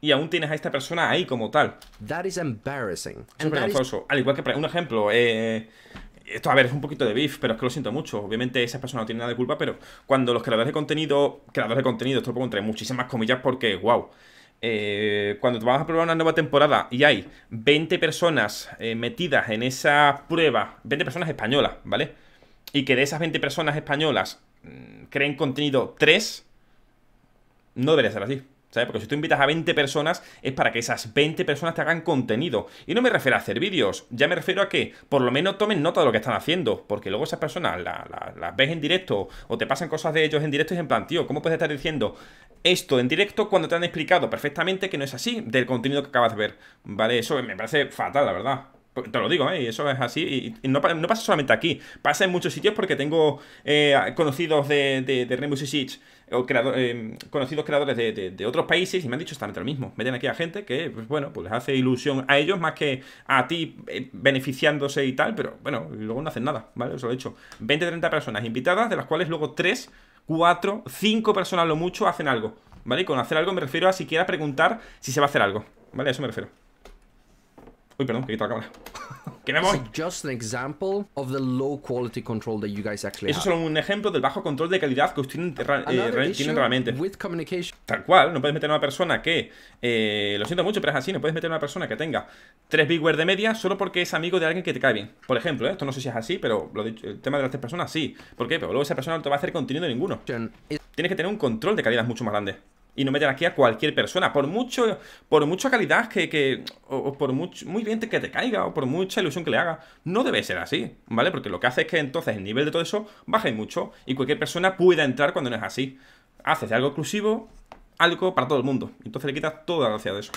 y aún tienes a esta persona ahí como tal. That is es vergonzoso. Al igual que, un ejemplo, eh, esto, a ver, es un poquito de beef, pero es que lo siento mucho. Obviamente esa persona no tiene nada de culpa, pero cuando los creadores de contenido, creadores de contenido, esto lo pongo entre muchísimas comillas porque, wow. Eh, cuando te vas a probar una nueva temporada y hay 20 personas eh, metidas en esa prueba, 20 personas españolas, ¿vale? Y que de esas 20 personas españolas mm, creen contenido 3, no debería ser así. ¿Sabes? Porque si tú invitas a 20 personas es para que esas 20 personas te hagan contenido. Y no me refiero a hacer vídeos, ya me refiero a que por lo menos tomen nota de lo que están haciendo, porque luego esas personas las ves en directo o te pasan cosas de ellos en directo y es en plan, tío, ¿cómo puedes estar diciendo esto en directo cuando te han explicado perfectamente que no es así del contenido que acabas de ver? Vale, eso me parece fatal, la verdad pues, te lo digo, ¿eh? eso es así. Y no, pasa solamente aquí, pasa en muchos sitios porque tengo eh, conocidos de, de, de Rainbow Six o eh, conocidos creadores de, otros países y me han dicho exactamente lo mismo. Meten aquí a gente que, pues bueno, pues les hace ilusión a ellos más que a ti eh, beneficiándose y tal, pero bueno, luego no hacen nada, ¿vale? Os lo he dicho. 20, 30 personas invitadas, de las cuales luego 3, 4, 5 personas lo mucho hacen algo, ¿vale? Y con hacer algo me refiero a siquiera preguntar si se va a hacer algo, ¿vale? A eso me refiero. Uy, perdón, que quito la cámara. ¡Queremos! Eso es solo un ejemplo del bajo control de calidad que ustedes eh, tienen realmente. Tal cual, no puedes meter a una persona que... Eh, lo siento mucho, pero es así. No puedes meter a una persona que tenga tres bigware de media solo porque es amigo de alguien que te cae bien. Por ejemplo, eh, esto no sé si es así, pero el tema de las tres personas sí. ¿Por qué? Pero luego esa persona no te va a hacer contenido ninguno. Tienes que tener un control de calidad mucho más grande y no meter aquí a cualquier persona. Por mucho, por mucha calidad que, que o, por mucho, muy bien que te caiga, o por mucha ilusión que le haga, no debe ser así, ¿vale? Porque lo que hace es que entonces el nivel de todo eso baje mucho y cualquier persona pueda entrar cuando no es así. Haces de algo exclusivo, algo para todo el mundo. Entonces le quitas toda la gracia de eso.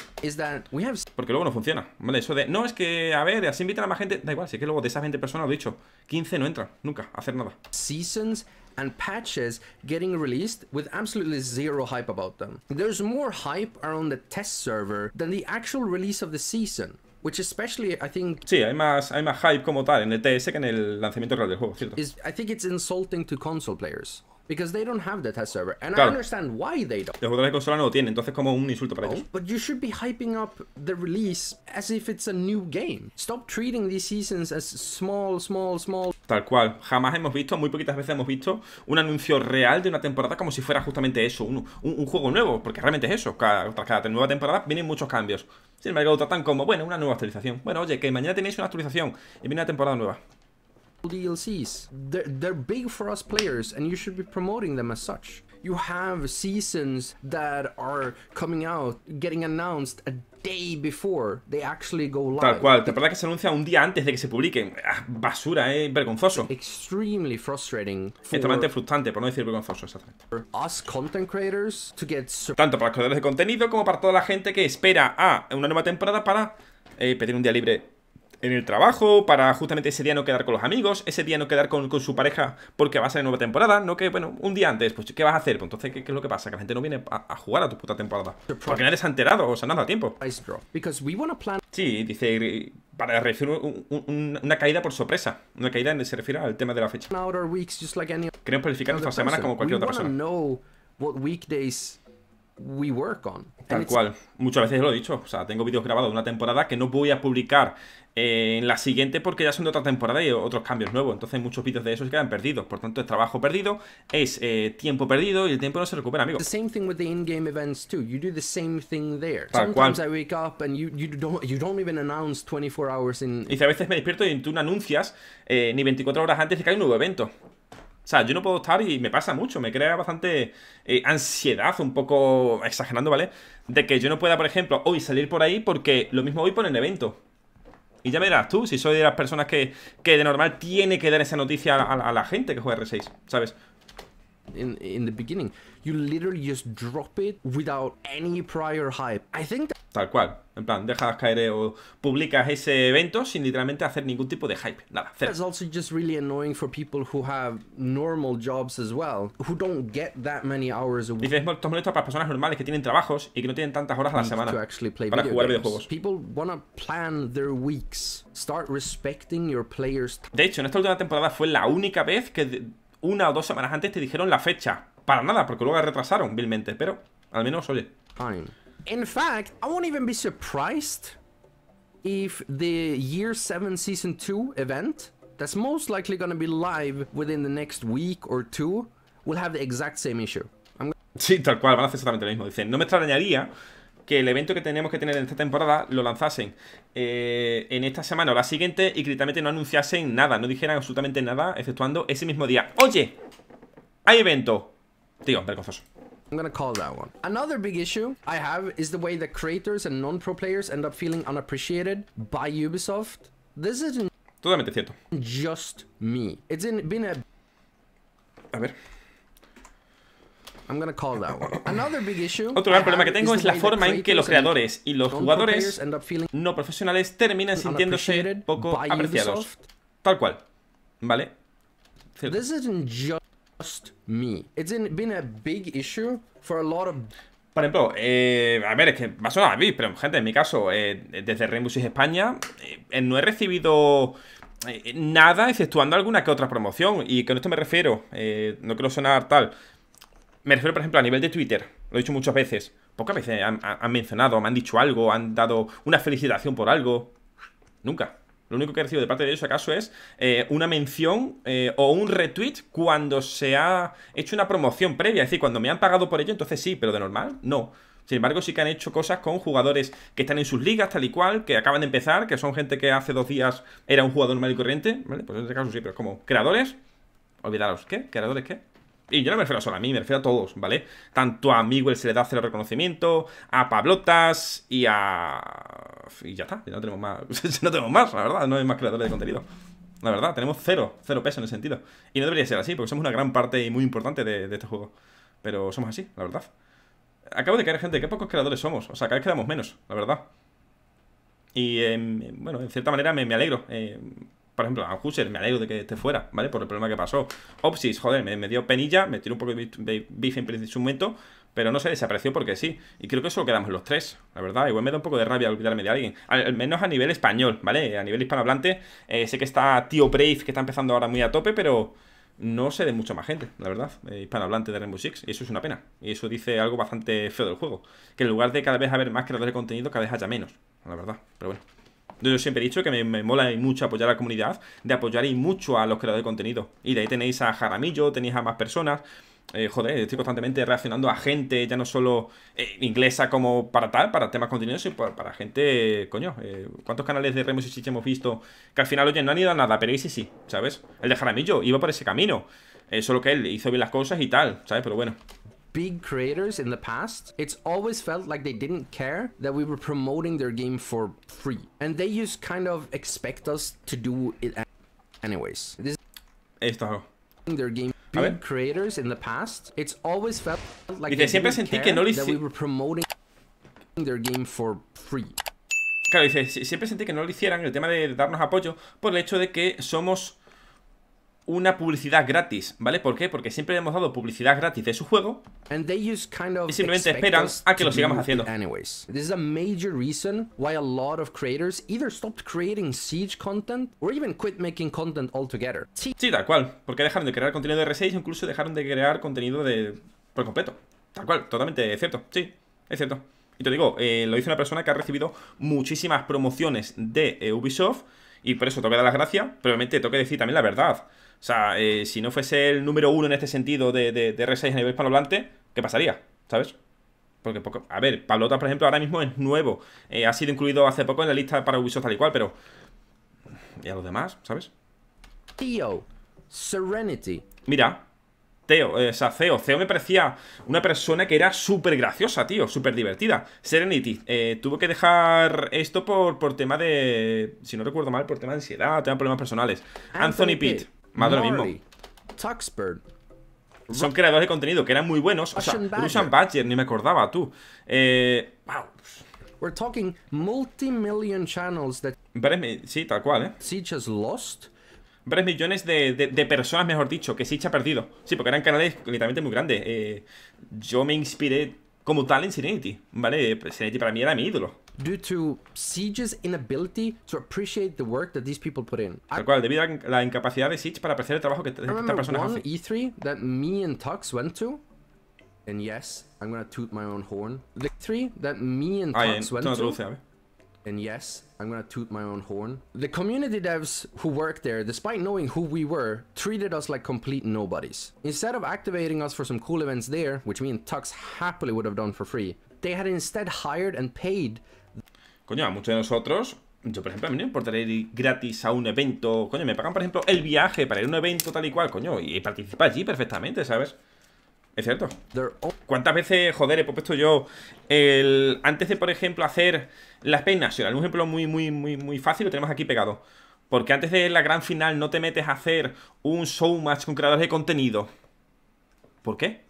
Porque luego no funciona. Vale, eso de. No, es que, a ver, así invitan a más gente. Da igual, si es que luego de esas 20 personas, lo dicho, 15 no entran nunca hacer nada. Seasons and patches getting released with absolutely zero hype about them. There's more hype around the test server than the actual release of the season. Which especially, I think, sí, hay más, hay más hype como tal en el TS que en el lanzamiento real del juego, ¿cierto? Is, I think it's insulting to console players. Because they don't have server, and I understand why they don't. consola no lo tienen, entonces como un insulto para ellos. But you should be hyping up the release as if it's a new game. Stop treating these seasons as small, small, small. Tal cual. Jamás hemos visto, muy poquitas veces hemos visto un anuncio real de una temporada como si fuera justamente eso, un, juego nuevo, porque realmente es eso. Cada, cada nueva temporada vienen muchos cambios. Sin embargo, lo tratan como, bueno, una nueva actualización. Bueno, oye, que mañana tenéis una actualización y viene una temporada nueva. DLCs. They're, they're big for us players and you should be promoting them as such. You have seasons that are coming out, getting announced a day before they actually go live. Tal cual, temporada que se anuncia un día antes de que se publiquen. Ah, basura, eh, vergonzoso. Extremely frustrating. Extremadamente frustrante, por no decir vergonzoso, exactamente. Us content creators to get Tanto para los creadores de contenido como para toda la gente que espera a una nueva temporada para eh, pedir un día libre en el trabajo, para justamente ese día no quedar con los amigos, ese día no quedar con, su pareja porque va a ser nueva temporada, no que, bueno, un día antes, pues, ¿qué vas a hacer? Pues, entonces, ¿qué, es lo que pasa? Que la gente no viene a, jugar a tu puta temporada. Porque no eres enterado, o sea, no tiempo. Sí, dice, para referir una caída por sorpresa. Una caída en se refiere al tema de la fecha. Queremos planificar nuestras semanas como cualquier otra persona. Tal cual. Muchas veces lo he dicho. O sea, tengo vídeos grabados de una temporada que no voy a publicar eh, en la siguiente porque ya son de otra temporada y otros cambios nuevos. Entonces muchos vídeos de esos quedan perdidos. Por tanto, es trabajo perdido, es eh, tiempo perdido y el tiempo no se recupera, amigo. Y a veces me despierto y tú no anuncias eh, ni 24 horas antes de que hay un nuevo evento. O sea, yo no puedo estar y me pasa mucho, me crea bastante ansiedad, un poco exagerando, ¿vale? De que yo no pueda, por ejemplo, hoy salir por ahí porque lo mismo hoy por el evento. Y ya verás tú si soy de las personas que, de normal tiene que dar esa noticia a, la gente que juega R6, ¿sabes? In, the beginning, you literally just drop it without any prior hype. I think Tal cual. En plan, dejas caer eh, o publicas ese evento sin literalmente hacer ningún tipo de hype. Nada, cero. Es also just really annoying for people who have normal jobs as well, who don't get that many hours a week. para personas normales que tienen trabajos y que no tienen tantas horas a la semana para jugar videojuegos. People plan their weeks. Start respecting your players. De hecho, en esta última temporada fue la única vez que una o dos semanas antes te dijeron la fecha. Para nada, porque luego la retrasaron vilmente, pero al menos, oye. In fact, I won't even be surprised if the Year 7 Season 2 event, that's most likely gonna be live within the next week or two, will have the exact same issue. sí, tal cual, van a hacer exactamente lo mismo. Dicen, no me extrañaría que el evento que tenemos que tener en esta temporada lo lanzasen eh, en esta semana o la siguiente y críticamente, no anunciasen nada, no dijeran absolutamente nada, exceptuando ese mismo día. Oye, hay evento. Tío, vergonzoso. I'm gonna call that one. Another big issue I have is the way that creators and non-pro players end up feeling unappreciated by Ubisoft. This isn't Totalmente cierto. just me. It's in, been a... A ver. I'm gonna call that one. Another big issue Otro gran problema que tengo es la forma en que los creadores y los jugadores no profesionales terminan sintiéndose poco apreciados. Tal cual. ¿Vale? Cierto por ejemplo, eh, a ver, es que va a sonar a mí, pero gente, en mi caso, eh, desde Rainbow Six España, eh, no he recibido nada exceptuando alguna que otra promoción. Y con esto me refiero, no quiero sonar tal. Me refiero, por ejemplo, a nivel de Twitter, lo he dicho muchas veces. Pocas veces han mencionado, me han dicho algo, han dado una felicitación por algo. Nunca. Lo único que recibo de parte de ellos acaso es eh, una mención eh, o un retweet cuando se ha hecho una promoción previa. Es decir, cuando me han pagado por ello, entonces sí, pero de normal, no. Sin embargo, sí que han hecho cosas con jugadores que están en sus ligas, tal y cual, que acaban de empezar, que son gente que hace dos días era un jugador normal y corriente, ¿vale? Pues en este caso sí, pero es como creadores. Olvidaros, ¿qué? ¿Creadores qué? Y yo no me refiero solo a mí, me refiero a todos, ¿vale? Tanto a Miguel se le da cero reconocimiento, a Pablotas y a... Y ya está, ya no tenemos más, no tenemos más, la verdad, no hay más creadores de contenido. La verdad, tenemos cero, cero peso en ese sentido. Y no debería ser así, porque somos una gran parte y muy importante de, este juego. Pero somos así, la verdad. Acabo de caer, gente, qué pocos creadores somos. O sea, cada vez quedamos menos, la verdad. Y, em, bueno, en cierta manera me, me alegro. Eh, por ejemplo, a me alegro de que esté fuera, ¿vale? Por el problema que pasó. Opsis, joder, me, dio penilla, me tiró un poco de bife en su momento, pero no se desapareció porque sí. Y creo que eso lo quedamos los tres, la verdad. Igual me da un poco de rabia olvidarme de alguien. Al menos a nivel español, ¿vale? A nivel hispanohablante, eh, sé que está Tío Brave, que está empezando ahora muy a tope, pero no sé de mucha más gente, la verdad, eh, hispanohablante de Rainbow Six. Y eso es una pena. Y eso dice algo bastante feo del juego. Que en lugar de cada vez haber más creadores de contenido, cada vez haya menos, la verdad. Pero bueno. Yo siempre he dicho que me, mola y mucho apoyar a la comunidad, de apoyar y mucho a los creadores de contenido. Y de ahí tenéis a Jaramillo, tenéis a más personas. Eh, joder, estoy constantemente reaccionando a gente, ya no solo eh, inglesa como para tal, para temas contenidos, sino para, gente, coño, eh, ¿cuántos canales de Remus y hemos visto que al final, oye, no han ido a nada, pero sí, sí, ¿sabes? El de Jaramillo iba por ese camino, solo que él hizo bien las cosas y tal, ¿sabes? Pero bueno, big creators in the past, it's always felt like they didn't care that we were promoting their game for free. And they just kind of expect us to do it anyways. This is Their game big creators in the past, it's always felt like they didn't care no that we were promoting their game for free. Claro, dice, siempre sentí que no lo hicieran el tema de darnos apoyo por el hecho de que somos una publicidad gratis, ¿vale? ¿Por qué? Porque siempre hemos dado publicidad gratis de su juego y simplemente esperan a que lo sigamos haciendo. Sí, tal cual, porque dejaron de crear contenido de R6 incluso dejaron de crear contenido de por completo. Tal cual, totalmente cierto. Sí, es cierto. Y te digo, eh, lo dice una persona que ha recibido muchísimas promociones de eh, Ubisoft y por eso toca dar las gracias, pero obviamente tengo que decir también la verdad. O sea, eh, si no fuese el número uno en este sentido de, de, de R6 a nivel hispanohablante, ¿qué pasaría? ¿Sabes? Porque, poco, a ver, Pablota, por ejemplo, ahora mismo es nuevo. Eh, ha sido incluido hace poco en la lista para Ubisoft tal y cual, pero... ¿Y a los demás? ¿Sabes? tío Serenity. Mira, Theo, eh, o sea, Theo. me parecía una persona que era súper graciosa, tío, súper divertida. Serenity, tuvo que dejar esto por, por tema de... Si no recuerdo mal, por tema de ansiedad, tema problemas personales. Anthony, Pitt. Más de lo mismo. Son creadores de contenido que eran muy buenos. O sea, Russian Badger, ni me acordaba, tú. Eh, wow. We're talking multi-million channels that... sí, tal cual, ¿eh? Siege has lost. Varios millones de, de, personas, mejor dicho, que Siege ha perdido. Sí, porque eran canales literalmente muy grandes. Eh, yo me inspiré como tal en ¿vale? Serenity para mí era mi ídolo. Due to Siege's inability to appreciate the work that these people put in. Tal cual, debido a la incapacidad de Siege para apreciar el trabajo que estas personas hacen. E3 that me and Tux went to, and yes, I'm gonna toot my own horn. The 3 e that me and ah, Tux went no to. And yes, I'm gonna toot my own horn. The community devs who worked there, despite knowing who we were, treated us like complete nobodies. Instead of activating us for some cool events there, which me and Tux happily would have done for free, they had instead hired and paid... Coño, a muchos de nosotros, yo por ejemplo, a mí no importaría ir gratis a un evento. Coño, me pagan por ejemplo el viaje para ir a un evento tal y cual, coño, y participar allí perfectamente, ¿sabes? Es cierto. ¿Cuántas veces, joder, he puesto yo el. Antes de, por ejemplo, hacer la Spain National, un ejemplo muy, muy, muy, muy fácil, lo tenemos aquí pegado. Porque antes de la gran final no te metes a hacer un showmatch con creadores de contenido. ¿Por qué?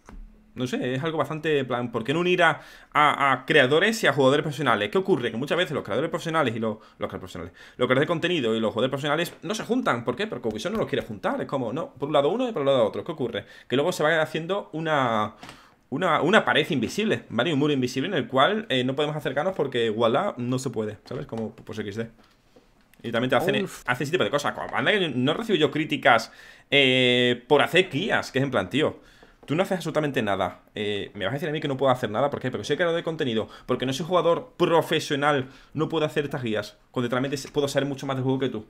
No sé, es algo bastante plan, ¿por qué no unir a, creadores y a jugadores profesionales? ¿Qué ocurre? Que muchas veces los creadores profesionales y los, los creadores profesionales, los creadores de contenido y los jugadores profesionales no se juntan. ¿Por qué? Porque Ubisoft no los quiere juntar. Es como, no, por un lado uno y por el lado otro. ¿Qué ocurre? Que luego se va haciendo una. Una, una pared invisible, ¿vale? Un muro invisible en el cual eh, no podemos acercarnos porque voilà, no se puede, ¿sabes? Como pues XD. Y también te hacen, ese tipo de cosas. no recibo yo críticas eh, por hacer guías, que es en plan, tío tú no haces absolutamente nada. Eh, me vas a decir a mí que no puedo hacer nada. ¿Por qué? Porque soy creador de contenido. Porque no soy jugador profesional. No puedo hacer estas guías. Cuando realmente puedo saber mucho más del juego que tú.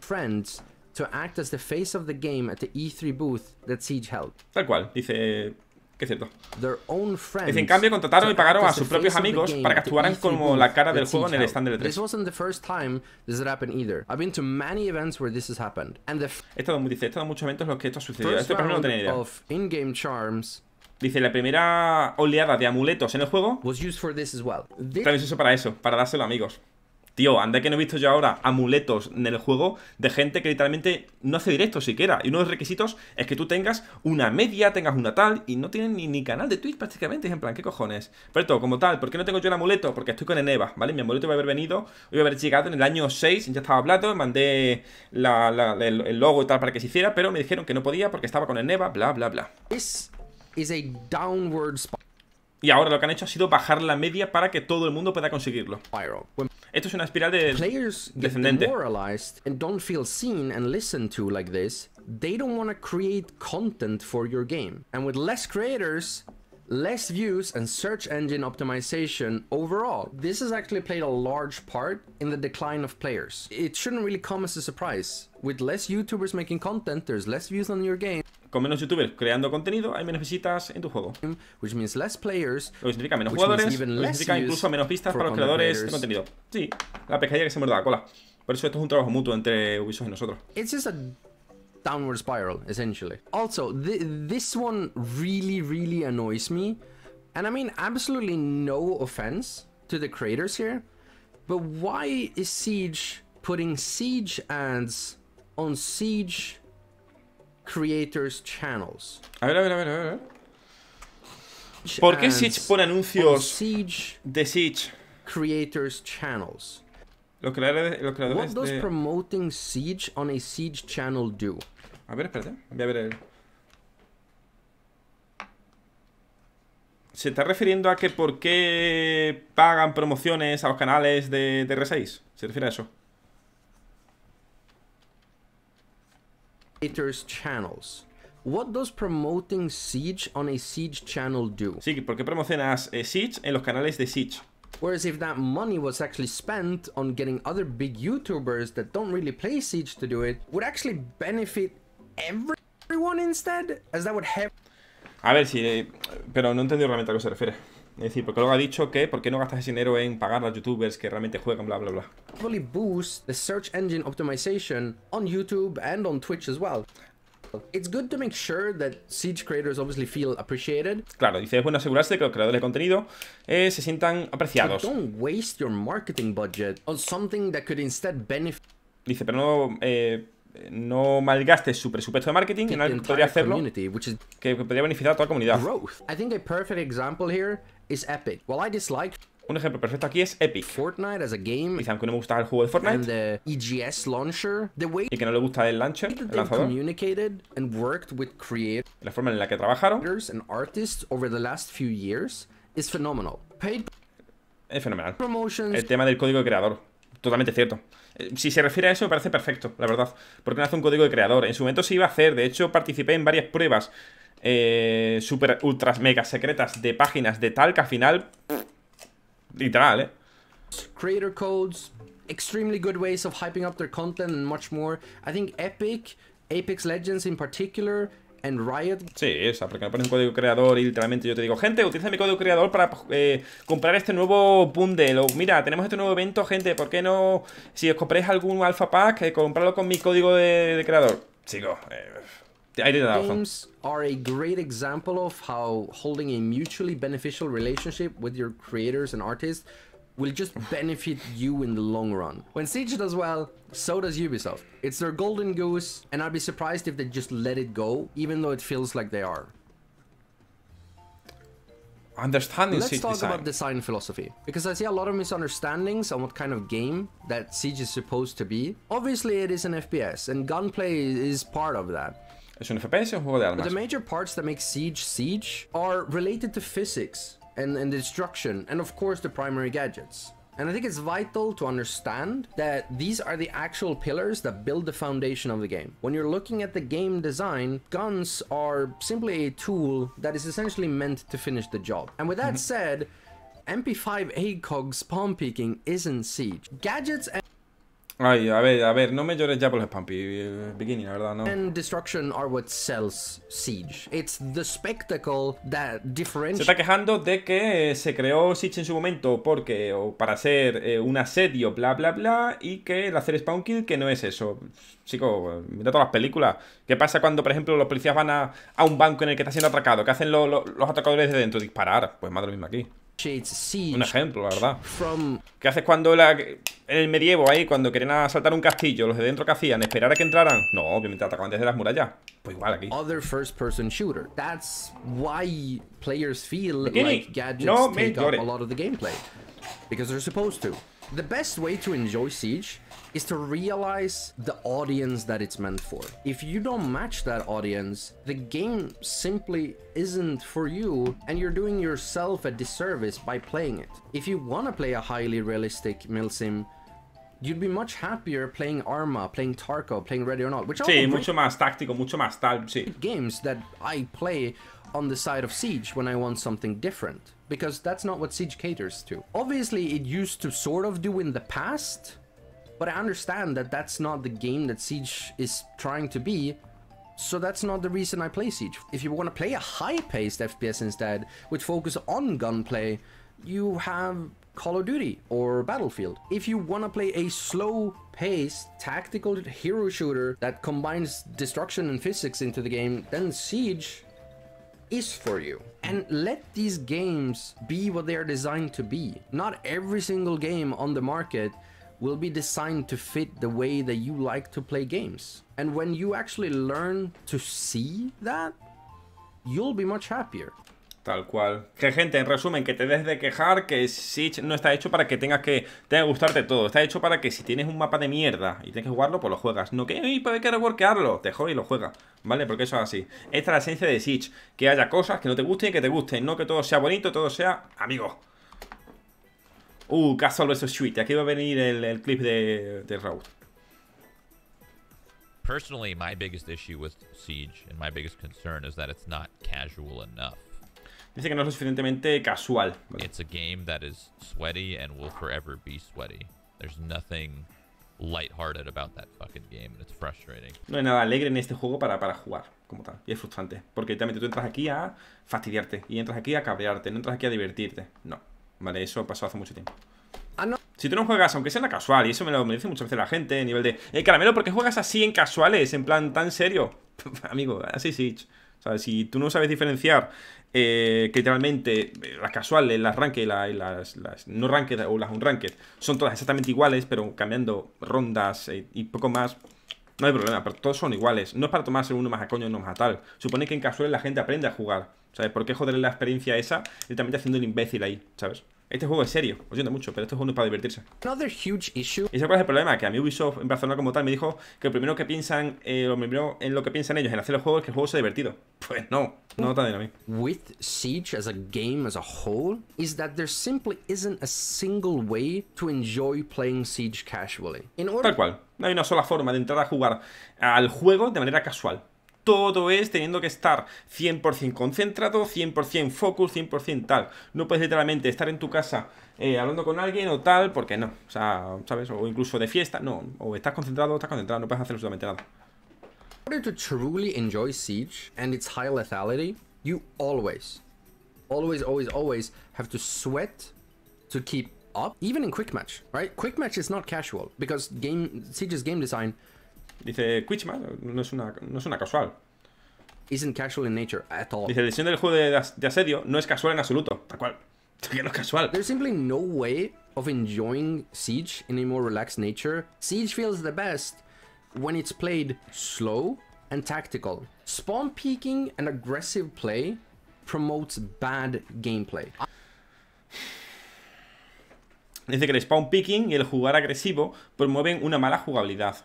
Friends to act as the face of the game at the E3 booth Siege held. Tal cual. Dice, que es cierto. Dice, en cambio, contrataron y pagaron a sus propios amigos para que actuaran como la cara del juego en el stand del 3 He esto muy, dice, he estado en muchos eventos en los que esto ha sucedido. Este por no tenía idea. Dice, la primera oleada de amuletos en el juego también se para eso, para dárselo a amigos. Tío, anda que no he visto yo ahora amuletos en el juego de gente que literalmente no hace directo siquiera. Y uno de los requisitos es que tú tengas una media, tengas una tal, y no tienen ni, canal de Twitch prácticamente. Es en plan, ¿qué cojones? Pero como tal, ¿por qué no tengo yo el amuleto? Porque estoy con Eneva, ¿vale? Mi amuleto iba a haber venido, iba a haber llegado en el año 6, ya estaba hablando, mandé el, logo y tal para que se hiciera, pero me dijeron que no podía porque estaba con Eneva, bla, bla, bla. This is a downward spot. Y ahora lo que han hecho ha sido bajar la media para que todo el mundo pueda conseguirlo. Esto es una espiral de descendente. They don't want to create content for your game. And with less creators, less views and search engine optimization overall. This has actually played a large part in the decline of players. It shouldn't really come as a surprise. With less YouTubers making content, there's less views on your game. con menos youtubers creando contenido, hay menos visitas en tu juego. Which means less players, lo que significa menos jugadores, lo que significa incluso menos vistas para los creadores de contenido. Sí, la pescadilla que se muerde la cola. Por eso esto es un trabajo mutuo entre Ubisoft y nosotros. It's just a downward spiral, essentially. Also, this one really, really annoys me. And I mean, absolutely no offense to the creators here, but why is Siege putting Siege ads on Siege creators channels. A ver, a ver, a ver, a ver. ¿Por qué Siege pone anuncios de Siege? Creators channels. Los creadores, los What does de... promoting Siege on a Siege channel do? A ver, espérate. Voy a ver el... ¿Se está refiriendo a que por qué pagan promociones a los canales de, de R6? ¿Se refiere a eso? creators channels. What does promoting Siege on a Siege channel do? Sí, porque promocionas eh, Siege en los canales de Siege. Whereas if that money was actually spent on getting other big YouTubers that don't really play Siege to do it, would actually benefit everyone instead, as that would help. A ver si, eh, pero no entendí realmente a qué se refiere. Es decir, porque luego ha dicho que ¿por qué no gastas ese dinero en pagar a youtubers que realmente juegan, bla, bla, bla? fully boost the search engine optimization on YouTube and on Twitch as well. It's good to make sure that Siege creators obviously feel appreciated. Claro, dice, es bueno asegurarse de que los creadores de contenido eh, se sientan apreciados. So don't waste your marketing budget on something that could instead benefit. Dice, pero no eh, no malgastes su presupuesto de marketing en algo que podría hacerlo que, podría beneficiar a toda la comunidad. Growth. I think a perfect example here un ejemplo perfecto aquí es Epic. Fortnite as a game. Quizá aunque no me gusta el juego de Fortnite. E y que no le gusta el launcher, and worked with La forma en la que trabajaron. And artists over the last few years is phenomenal. es fenomenal. El tema del código de creador. Totalmente cierto. Eh, si se refiere a eso, me parece perfecto, la verdad. Porque no hace un código de creador. En su momento se iba a hacer. De hecho, participé en varias pruebas eh, super ultras mega secretas de páginas de tal que al final... Literal, ¿eh? Creator codes, extremely good ways of hyping up their content and much more. I think Epic, Apex Legends in particular, and Riot. Sí, esa, porque me pones un código creador y literalmente yo te digo, gente, utiliza mi código creador para eh, comprar este nuevo bundle. O mira, tenemos este nuevo evento, gente, ¿por qué no? Si os compréis algún alpha pack, eh, compralo con mi código de, creador. Chicos, eh, I did Games are a great example of how holding a mutually beneficial relationship with your creators and artists will just benefit you in the long run. When Siege does well, so does Ubisoft. It's their golden goose, and I'd be surprised if they just let it go, even though it feels like they are. Understanding Let's Siege talk design. about design philosophy, because I see a lot of misunderstandings on what kind of game that Siege is supposed to be. Obviously, it is an FPS, and gunplay is part of that. The major parts that make Siege Siege are related to physics and, and destruction, and of course the primary gadgets. And I think it's vital to understand that these are the actual pillars that build the foundation of the game. When you're looking at the game design, guns are simply a tool that is essentially meant to finish the job. And with that mm-hmm. said, MP5 ACOG's palm peaking isn't Siege. Gadgets and Ay, a ver, a ver, no me llores ya por los Spampy beginning, la verdad, no. Se está quejando de que eh, se creó Siege en su momento porque, o para ser eh, un asedio, bla, bla, bla, y que el hacer spawn kill, que no es eso. Chico, mira todas las películas. ¿Qué pasa cuando, por ejemplo, los policías van a, un banco en el que está siendo atracado? ¿Qué hacen los atacadores de dentro? Disparar. Pues madre mismo aquí. Un ejemplo, la verdad. ¿Qué haces cuando en el medievo ahí, cuando querían asaltar un castillo, los de dentro que hacían? ¿Esperar a que entraran? No, obviamente atacaban desde las murallas. Pues igual aquí. Like no supposed to. The best way to enjoy Siege is to realize the audience that it's meant for. If you don't match that audience, the game simply isn't for you and you're doing yourself a disservice by playing it. If you want to play a highly realistic milsim, you'd be much happier playing Arma, playing Tarkov, playing Ready or Not, which Sí, mucho más táctico, mucho más tal, sí. Games that I play on the side of Siege when I want something different, because that's not what Siege caters to. Obviously, it used to sort of do in the past, but I understand that that's not the game that Siege is trying to be, so that's not the reason I play Siege. If you want to play a high-paced FPS instead, which focus on gunplay, you have Call of Duty or Battlefield. If you want to play a slow-paced tactical hero shooter that combines destruction and physics into the game, then Siege is for you. And let these games be what they are designed to be. Not every single game on the market will be designed to fit the way that you like to play games. And when you actually learn to see that, you'll Tal cual. Que gente, en resumen, que te des de quejar que Siege no está hecho para que tengas que, tenga gustarte todo. Está hecho para que si tienes un mapa de mierda y tienes que jugarlo, pues lo juegas. No que, pues hay que reworkearlo. Te jode y lo juegas. ¿Vale? Porque eso es así. Esta es la esencia de Siege. Que haya cosas que no te gusten y que te gusten. No que todo sea bonito, todo sea amigo. Uh, Castle vs. Sweet. Aquí va a venir el, el clip de, de Raúl. Personally, my biggest issue with Siege and my biggest concern is that it's not casual enough. Dice que no es suficientemente casual. It's a game that is sweaty and will forever be sweaty. There's nothing lighthearted about that fucking game and it's frustrating. No hay nada alegre en este juego para, para jugar, como tal. Y es frustrante, porque también tú entras aquí a fastidiarte y entras aquí a cabrearte, no entras aquí a divertirte. No. ¿Vale? Eso pasó hace mucho tiempo. Ah, no. Si tú no juegas, aunque sea en la casual, y eso me lo merece muchas veces la gente, a nivel de, eh, caramelo, ¿por qué juegas así en casuales? En plan, tan serio. Amigo, así sí. O sea, si tú no sabes diferenciar eh, que literalmente eh, las casuales, las ranked y, las, las, no ranked o las unranked son todas exactamente iguales, pero cambiando rondas eh, y poco más, no hay problema, pero todos son iguales. No es para tomarse uno más a coño y uno más a tal. Supone que en casuales la gente aprende a jugar. ¿Sabes? ¿Por qué joderle la experiencia esa y también haciendo el imbécil ahí? ¿Sabes? Este juego es serio, lo siento mucho, pero este juego no es para divertirse. ¿Y sabes cuál es el problema? Que a mí Ubisoft, en Barcelona como tal, me dijo que lo primero que piensan, eh, lo primero en lo que piensan ellos en hacer el juego es que el juego sea divertido. Pues no, no tan a mí. With Siege as a game as a whole, is that there simply isn't a single way to enjoy playing Siege casually. Tal cual, no hay una sola forma de entrar a jugar al juego de manera casual todo es teniendo que estar 100% concentrado, 100% focus, 100% tal. No puedes literalmente estar en tu casa eh, hablando con alguien o tal, porque no, o sea, ¿sabes? O incluso de fiesta, no, o estás concentrado o estás concentrado, no puedes hacer absolutamente nada. In order to truly enjoy Siege and its high lethality, you always, always, always, always have to sweat to keep up, even in quick match, right? Quick match is not casual because game Siege's game design Dice Quitchman, no es una, no es una casual. Isn't casual in nature at all. Dice, la decisión del juego de, asedio no es casual en absoluto. Tal cual. Que no es casual. There's simply no way of enjoying Siege in a more relaxed nature. Siege feels the best when it's played slow and tactical. Spawn picking and aggressive play promotes bad gameplay. Dice que el spawn picking y el jugar agresivo promueven una mala jugabilidad.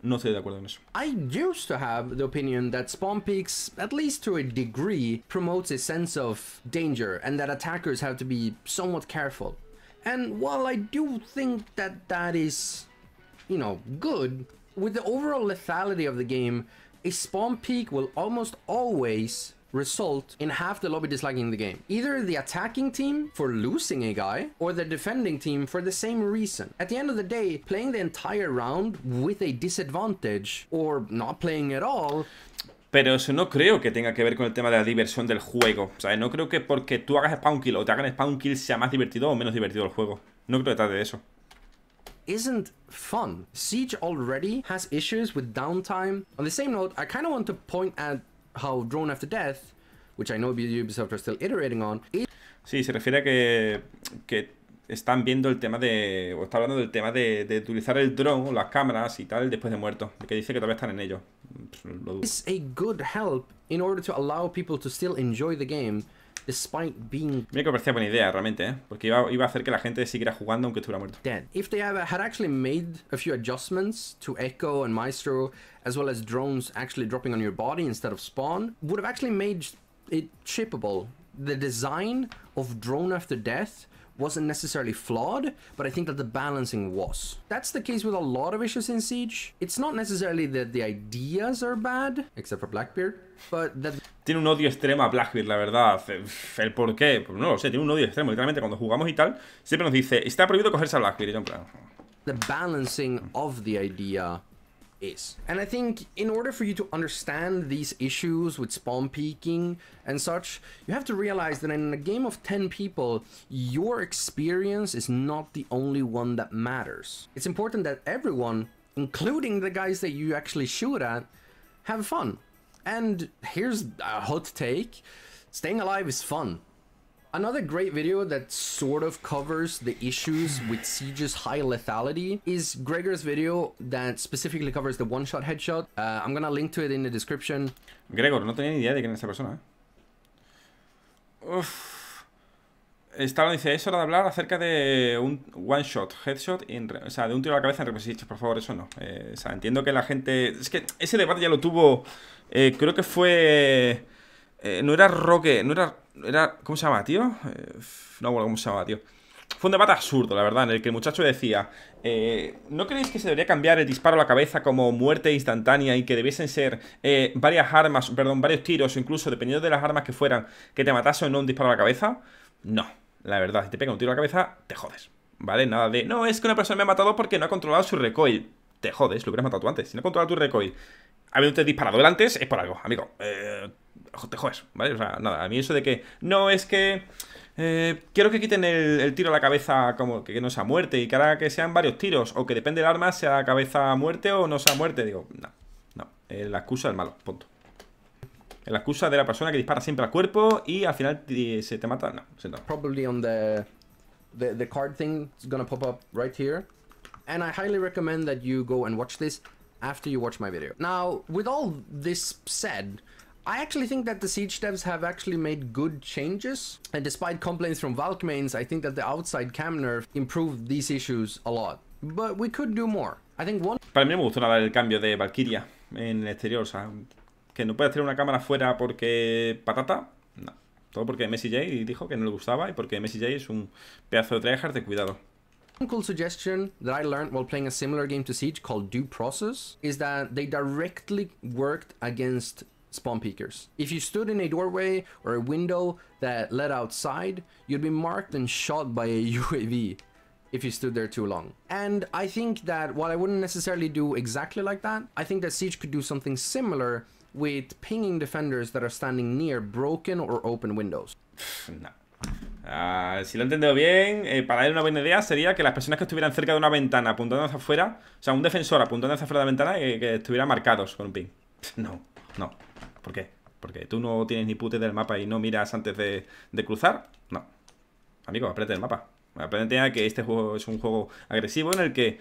No estoy de acuerdo en eso. I used to have the opinion that spawn peaks, at least to a degree, promotes a sense of danger and that attackers have to be somewhat careful. And while I do think that that is, you know, good, with the overall lethality of the game, a spawn peak will almost always result in half the lobby disliking the game. Either the attacking team for losing a guy or the defending team for the same reason. At the end of the day, playing the entire round with a disadvantage or not playing at all Pero eso no creo que tenga que ver con el tema de la diversión del juego. O sea, no creo que porque tú hagas spawn kill o te hagan spawn kill sea más divertido o menos divertido el juego. No creo que trate de eso. isn't fun. Siege already has issues with downtime. On the same note, I kind of want to point at how Drone After Death, which I know Ubisoft are still iterating on. It... Sí, se refiere a que, que están viendo el tema de. o está hablando del tema de, de utilizar el drone, las cámaras y tal, después de muerto. Que dice que todavía están en ello. Lo a good help in order to allow people to still enjoy the game. despite being Mira que parecía buena idea realmente, ¿eh? porque iba, iba, a hacer que la gente siguiera jugando aunque estuviera muerto. Dead. If they had actually made a few adjustments to Echo and Maestro, as well as drones actually dropping on your body instead of spawn, would have actually made it shippable. The design of drone after death wasn't necessarily flawed, but I think that the balancing was. That's the case with a lot of issues in Siege. It's not necessarily that the ideas are bad, except for Blackbeard, but that tiene un odio extremo a Blackbeard, la verdad. ¿El por qué? Pues no lo sé, tiene un odio extremo. Literalmente, cuando jugamos y tal, siempre nos dice, está prohibido cogerse a Blackbeard. Y yo en plan... The balancing of the idea is. And I think in order for you to understand these issues with spawn peeking and such, you have to realize that in a game of 10 people, your experience is not the only one that matters. It's important that everyone, including the guys that you actually shoot at, have fun. And here's a hot take, staying alive is fun. Another great video that sort of covers the issues with Siege's high lethality is Gregor's video that specifically covers the one-shot headshot. Uh, I'm gonna link to it in the description. Gregor, no tenía ni idea de quién es esa persona. ¿eh? Uff. Estaba dice, es hora de hablar acerca de un one-shot, headshot, o sea, de un tiro a la cabeza en reposición. por favor, eso no. Eh, o sea, entiendo que la gente... Es que ese debate ya lo tuvo, eh, creo que fue... no era Roque, no era era, ¿Cómo se llama, tío? Eh, no bueno, cómo se llama, tío. Fue un debate absurdo, la verdad, en el que el muchacho decía, eh, ¿no creéis que se debería cambiar el disparo a la cabeza como muerte instantánea y que debiesen ser eh, varias armas, perdón, varios tiros o incluso, dependiendo de las armas que fueran, que te matasen o no un disparo a la cabeza? No, la verdad, si te pega un tiro a la cabeza, te jodes, ¿vale? Nada de, no, es que una persona me ha matado porque no ha controlado su recoil. Te jodes, lo hubieras matado tú antes. Si no ha controlado tu recoil, habiéndote disparado delante, antes, es por algo, amigo. Eh, te jodes, ¿vale? O sea, nada, a mí eso de que, no, es que... Eh, quiero que quiten el, el, tiro a la cabeza como que, no sea muerte y que ahora que sean varios tiros o que depende del arma sea cabeza muerte o no sea muerte. Digo, no, no, eh, la excusa del malo, punto. La excusa de la persona que dispara siempre al cuerpo y al final se te mata, no, se no. Probably on the, the, the card thing is gonna pop up right here. And I highly recommend that you go and watch this after you watch my video. Now, with all this said, I actually think that the Siege devs have actually made good changes, and despite complaints from Valk mains, I think that the outside cam nerf improved these issues a lot. But we could do more. I think one... Para mí me gustó nada el cambio de Valkyria en el exterior, o sea, que no puedes tener una cámara fuera porque patata, no. Todo porque Messi J dijo que no le gustaba y porque Messi J es un pedazo de tryhard de cuidado. One cool suggestion that I learned while playing a similar game to Siege called Due Process is that they directly worked against spawn peekers. If you stood in a doorway or a window that led outside, you'd be marked and shot by a UAV if you stood there too long. And I think that while I wouldn't necessarily do exactly like that, I think that Siege could do something similar with pinging defenders that are standing near broken or open windows. no. Uh, si lo he entendido bien, eh, para él una buena idea sería que las personas que estuvieran cerca de una ventana apuntando hacia afuera, o sea, un defensor apuntando hacia afuera de la ventana, eh, que estuvieran marcados con un ping. No, no. ¿Por qué? Porque tú no tienes ni pute del mapa y no miras antes de, cruzar. No. Amigo, aprende el mapa. Aprende que este juego es un juego agresivo en el que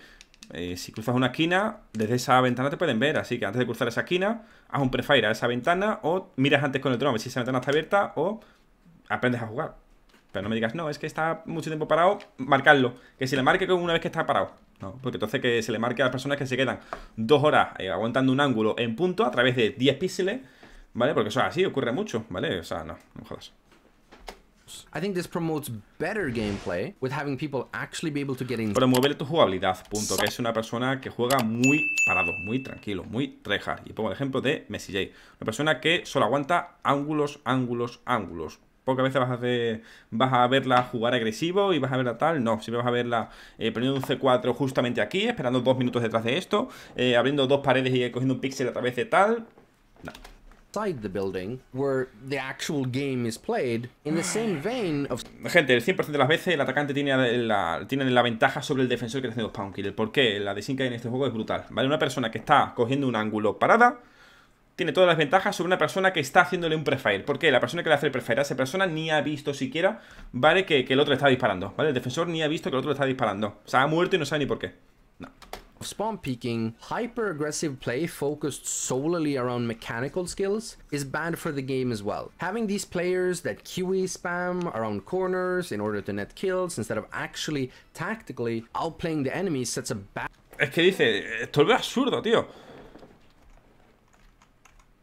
eh, si cruzas una esquina, desde esa ventana te pueden ver. Así que antes de cruzar esa esquina, haz un prefire a esa ventana o miras antes con el drone a ver si esa ventana está abierta o aprendes a jugar. Pero no me digas, no, es que está mucho tiempo parado, marcarlo. Que se le marque con una vez que está parado. No, porque entonces que se le marque a las personas que se quedan dos horas eh, aguantando un ángulo en punto a través de 10 píxeles ¿Vale? Porque eso así ocurre mucho, ¿vale? O sea, no, no jodas. I Promover tu jugabilidad, punto. Que es una persona que juega muy parado, muy tranquilo, muy treja. Y pongo el ejemplo de Messi J. Una persona que solo aguanta ángulos, ángulos, ángulos. Pocas veces vas a, hacer, vas a verla jugar agresivo y vas a verla tal. No, siempre vas a verla eh, poniendo un C4 justamente aquí, esperando dos minutos detrás de esto, eh, abriendo dos paredes y cogiendo un píxel a través de tal the building where the actual game Gente, el 100% de las veces el atacante tiene la, tiene la ventaja sobre el defensor que está haciendo pound kill. ¿Por qué? La desinca en este juego es brutal. ¿Vale? Una persona que está cogiendo un ángulo parada tiene todas las ventajas sobre una persona que está haciéndole un prefire. ¿Por qué? La persona que le hace el prefire a esa persona ni ha visto siquiera, ¿vale? Que, que el otro está disparando, ¿vale? El defensor ni ha visto que el otro está disparando. O sea, ha muerto y no sabe ni por qué. No. Spawn peeking, hyper aggressive play focused solely around mechanical skills is bad for the game as well. Having these players that QE spam around corners in order to net kills instead of actually tactically outplaying the enemy sets a bad. Es que dice, eh, es absurdo, tío.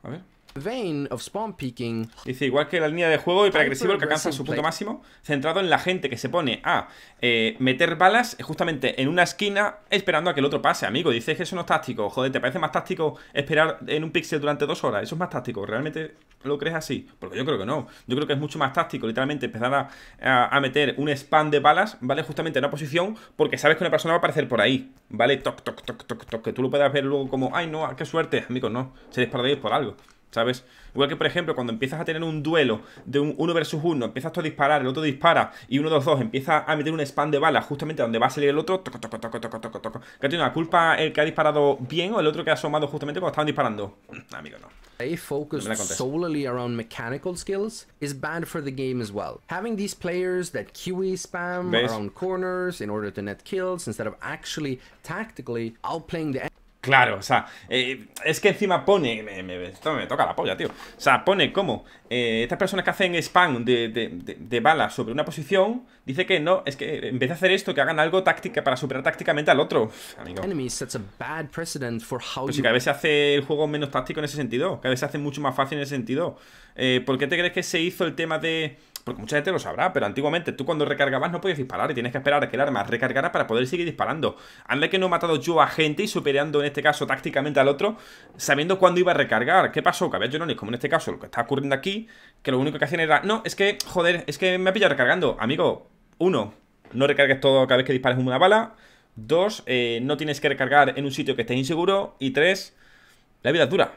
A ver. vein of spawn peaking. Dice, igual que la línea de juego y hiperagresivo, el que alcanza su punto máximo, centrado en la gente que se pone a eh, meter balas justamente en una esquina esperando a que el otro pase, amigo. dices que eso no es táctico. Joder, ¿te parece más táctico esperar en un pixel durante dos horas? Eso es más táctico. ¿Realmente lo crees así? Porque yo creo que no. Yo creo que es mucho más táctico, literalmente, empezar a, meter un spam de balas, ¿vale? Justamente en una posición, porque sabes que una persona va a aparecer por ahí, ¿vale? Toc, toc, toc, toc, toc. Que tú lo puedas ver luego como, ay, no, ah, qué suerte, amigo, no. Se de por algo. ¿Sabes? Igual que, por ejemplo, cuando empiezas a tener un duelo de un uno versus uno, empiezas tú a disparar, el otro dispara, y uno de los dos empieza a meter un spam de balas justamente donde va a salir el otro, toco, toco, toco, toco, toco, toco. tiene la culpa el que ha disparado bien o el otro que ha asomado justamente cuando estaban disparando? Amigo, no. They focus solely around mechanical skills is bad for the game as well. Having these players that QE spam ¿Ves? around corners in order to net kills instead of actually tactically outplaying the Claro, o sea, eh, es que encima pone, esto me toca la polla, tío. O sea, pone como eh, estas personas que hacen spam de, de, balas sobre una posición, dice que no, es que en vez de hacer esto, que hagan algo táctica para superar tácticamente al otro. Amigo. Pues sí, que a veces hace el juego menos táctico en ese sentido, que a veces hace mucho más fácil en ese sentido. Eh, ¿Por qué te crees que se hizo el tema de porque mucha gente lo sabrá, pero antiguamente tú cuando recargabas no podías disparar y tienes que esperar a que el arma recargara para poder seguir disparando. Anda que no he matado yo a gente y superando en este caso tácticamente al otro, sabiendo cuándo iba a recargar. ¿Qué pasó? Que había ni como en este caso lo que está ocurriendo aquí, que lo único que hacían era, no, es que, joder, es que me ha pillado recargando. Amigo, uno, no recargues todo cada vez que dispares una bala. Dos, eh, no tienes que recargar en un sitio que esté inseguro. Y tres, la vida es dura.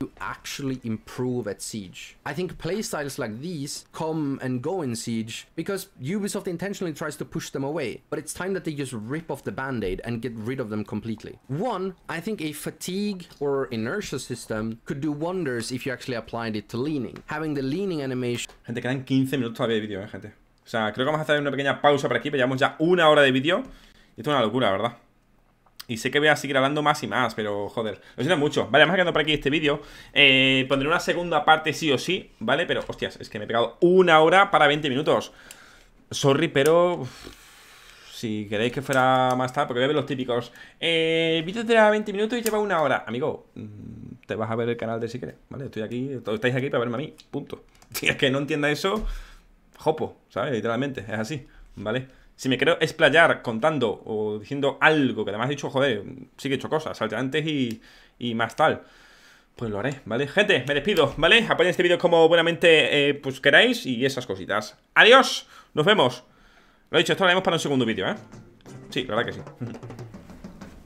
to actually improve at Siege. I think playstyles like these come and go in Siege because Ubisoft intentionally tries to push them away, but it's time that they just rip off the band-aid and get rid of them completely. One, I think a fatigue or inertia system could do wonders if you actually applied it to leaning. Having the leaning animation... Gente, quedan 15 minutos todavía de vídeo, eh, gente. O sea, creo que vamos a hacer una pequeña pausa por aquí, pero llevamos ya una hora de vídeo. Esto es una locura, ¿verdad? Y sé que voy a seguir hablando más y más, pero joder, lo siento mucho. Vale, vamos quedar por aquí este vídeo. Eh, pondré una segunda parte sí o sí, ¿vale? Pero, hostias, es que me he pegado una hora para 20 minutos. Sorry, pero... Si queréis que fuera más tarde, porque voy a ver los típicos. Eh, el vídeo de 20 minutos y lleva una hora. Amigo, mm, te vas a ver el canal de si quieres, ¿vale? Estoy aquí, todos estáis aquí para verme a mí, punto. Si es que no entienda eso, jopo, ¿sabes? Literalmente, es así, ¿vale? si me quiero explayar contando o diciendo algo, que además he dicho, joder, sí que he hecho cosas, antes y, y más tal. Pues lo haré, ¿vale? Gente, me despido, ¿vale? Apoyen este vídeo como buenamente eh, pues queráis y esas cositas. ¡Adiós! ¡Nos vemos! Lo he dicho, esto lo haremos para un segundo vídeo, ¿eh? Sí, la verdad que sí.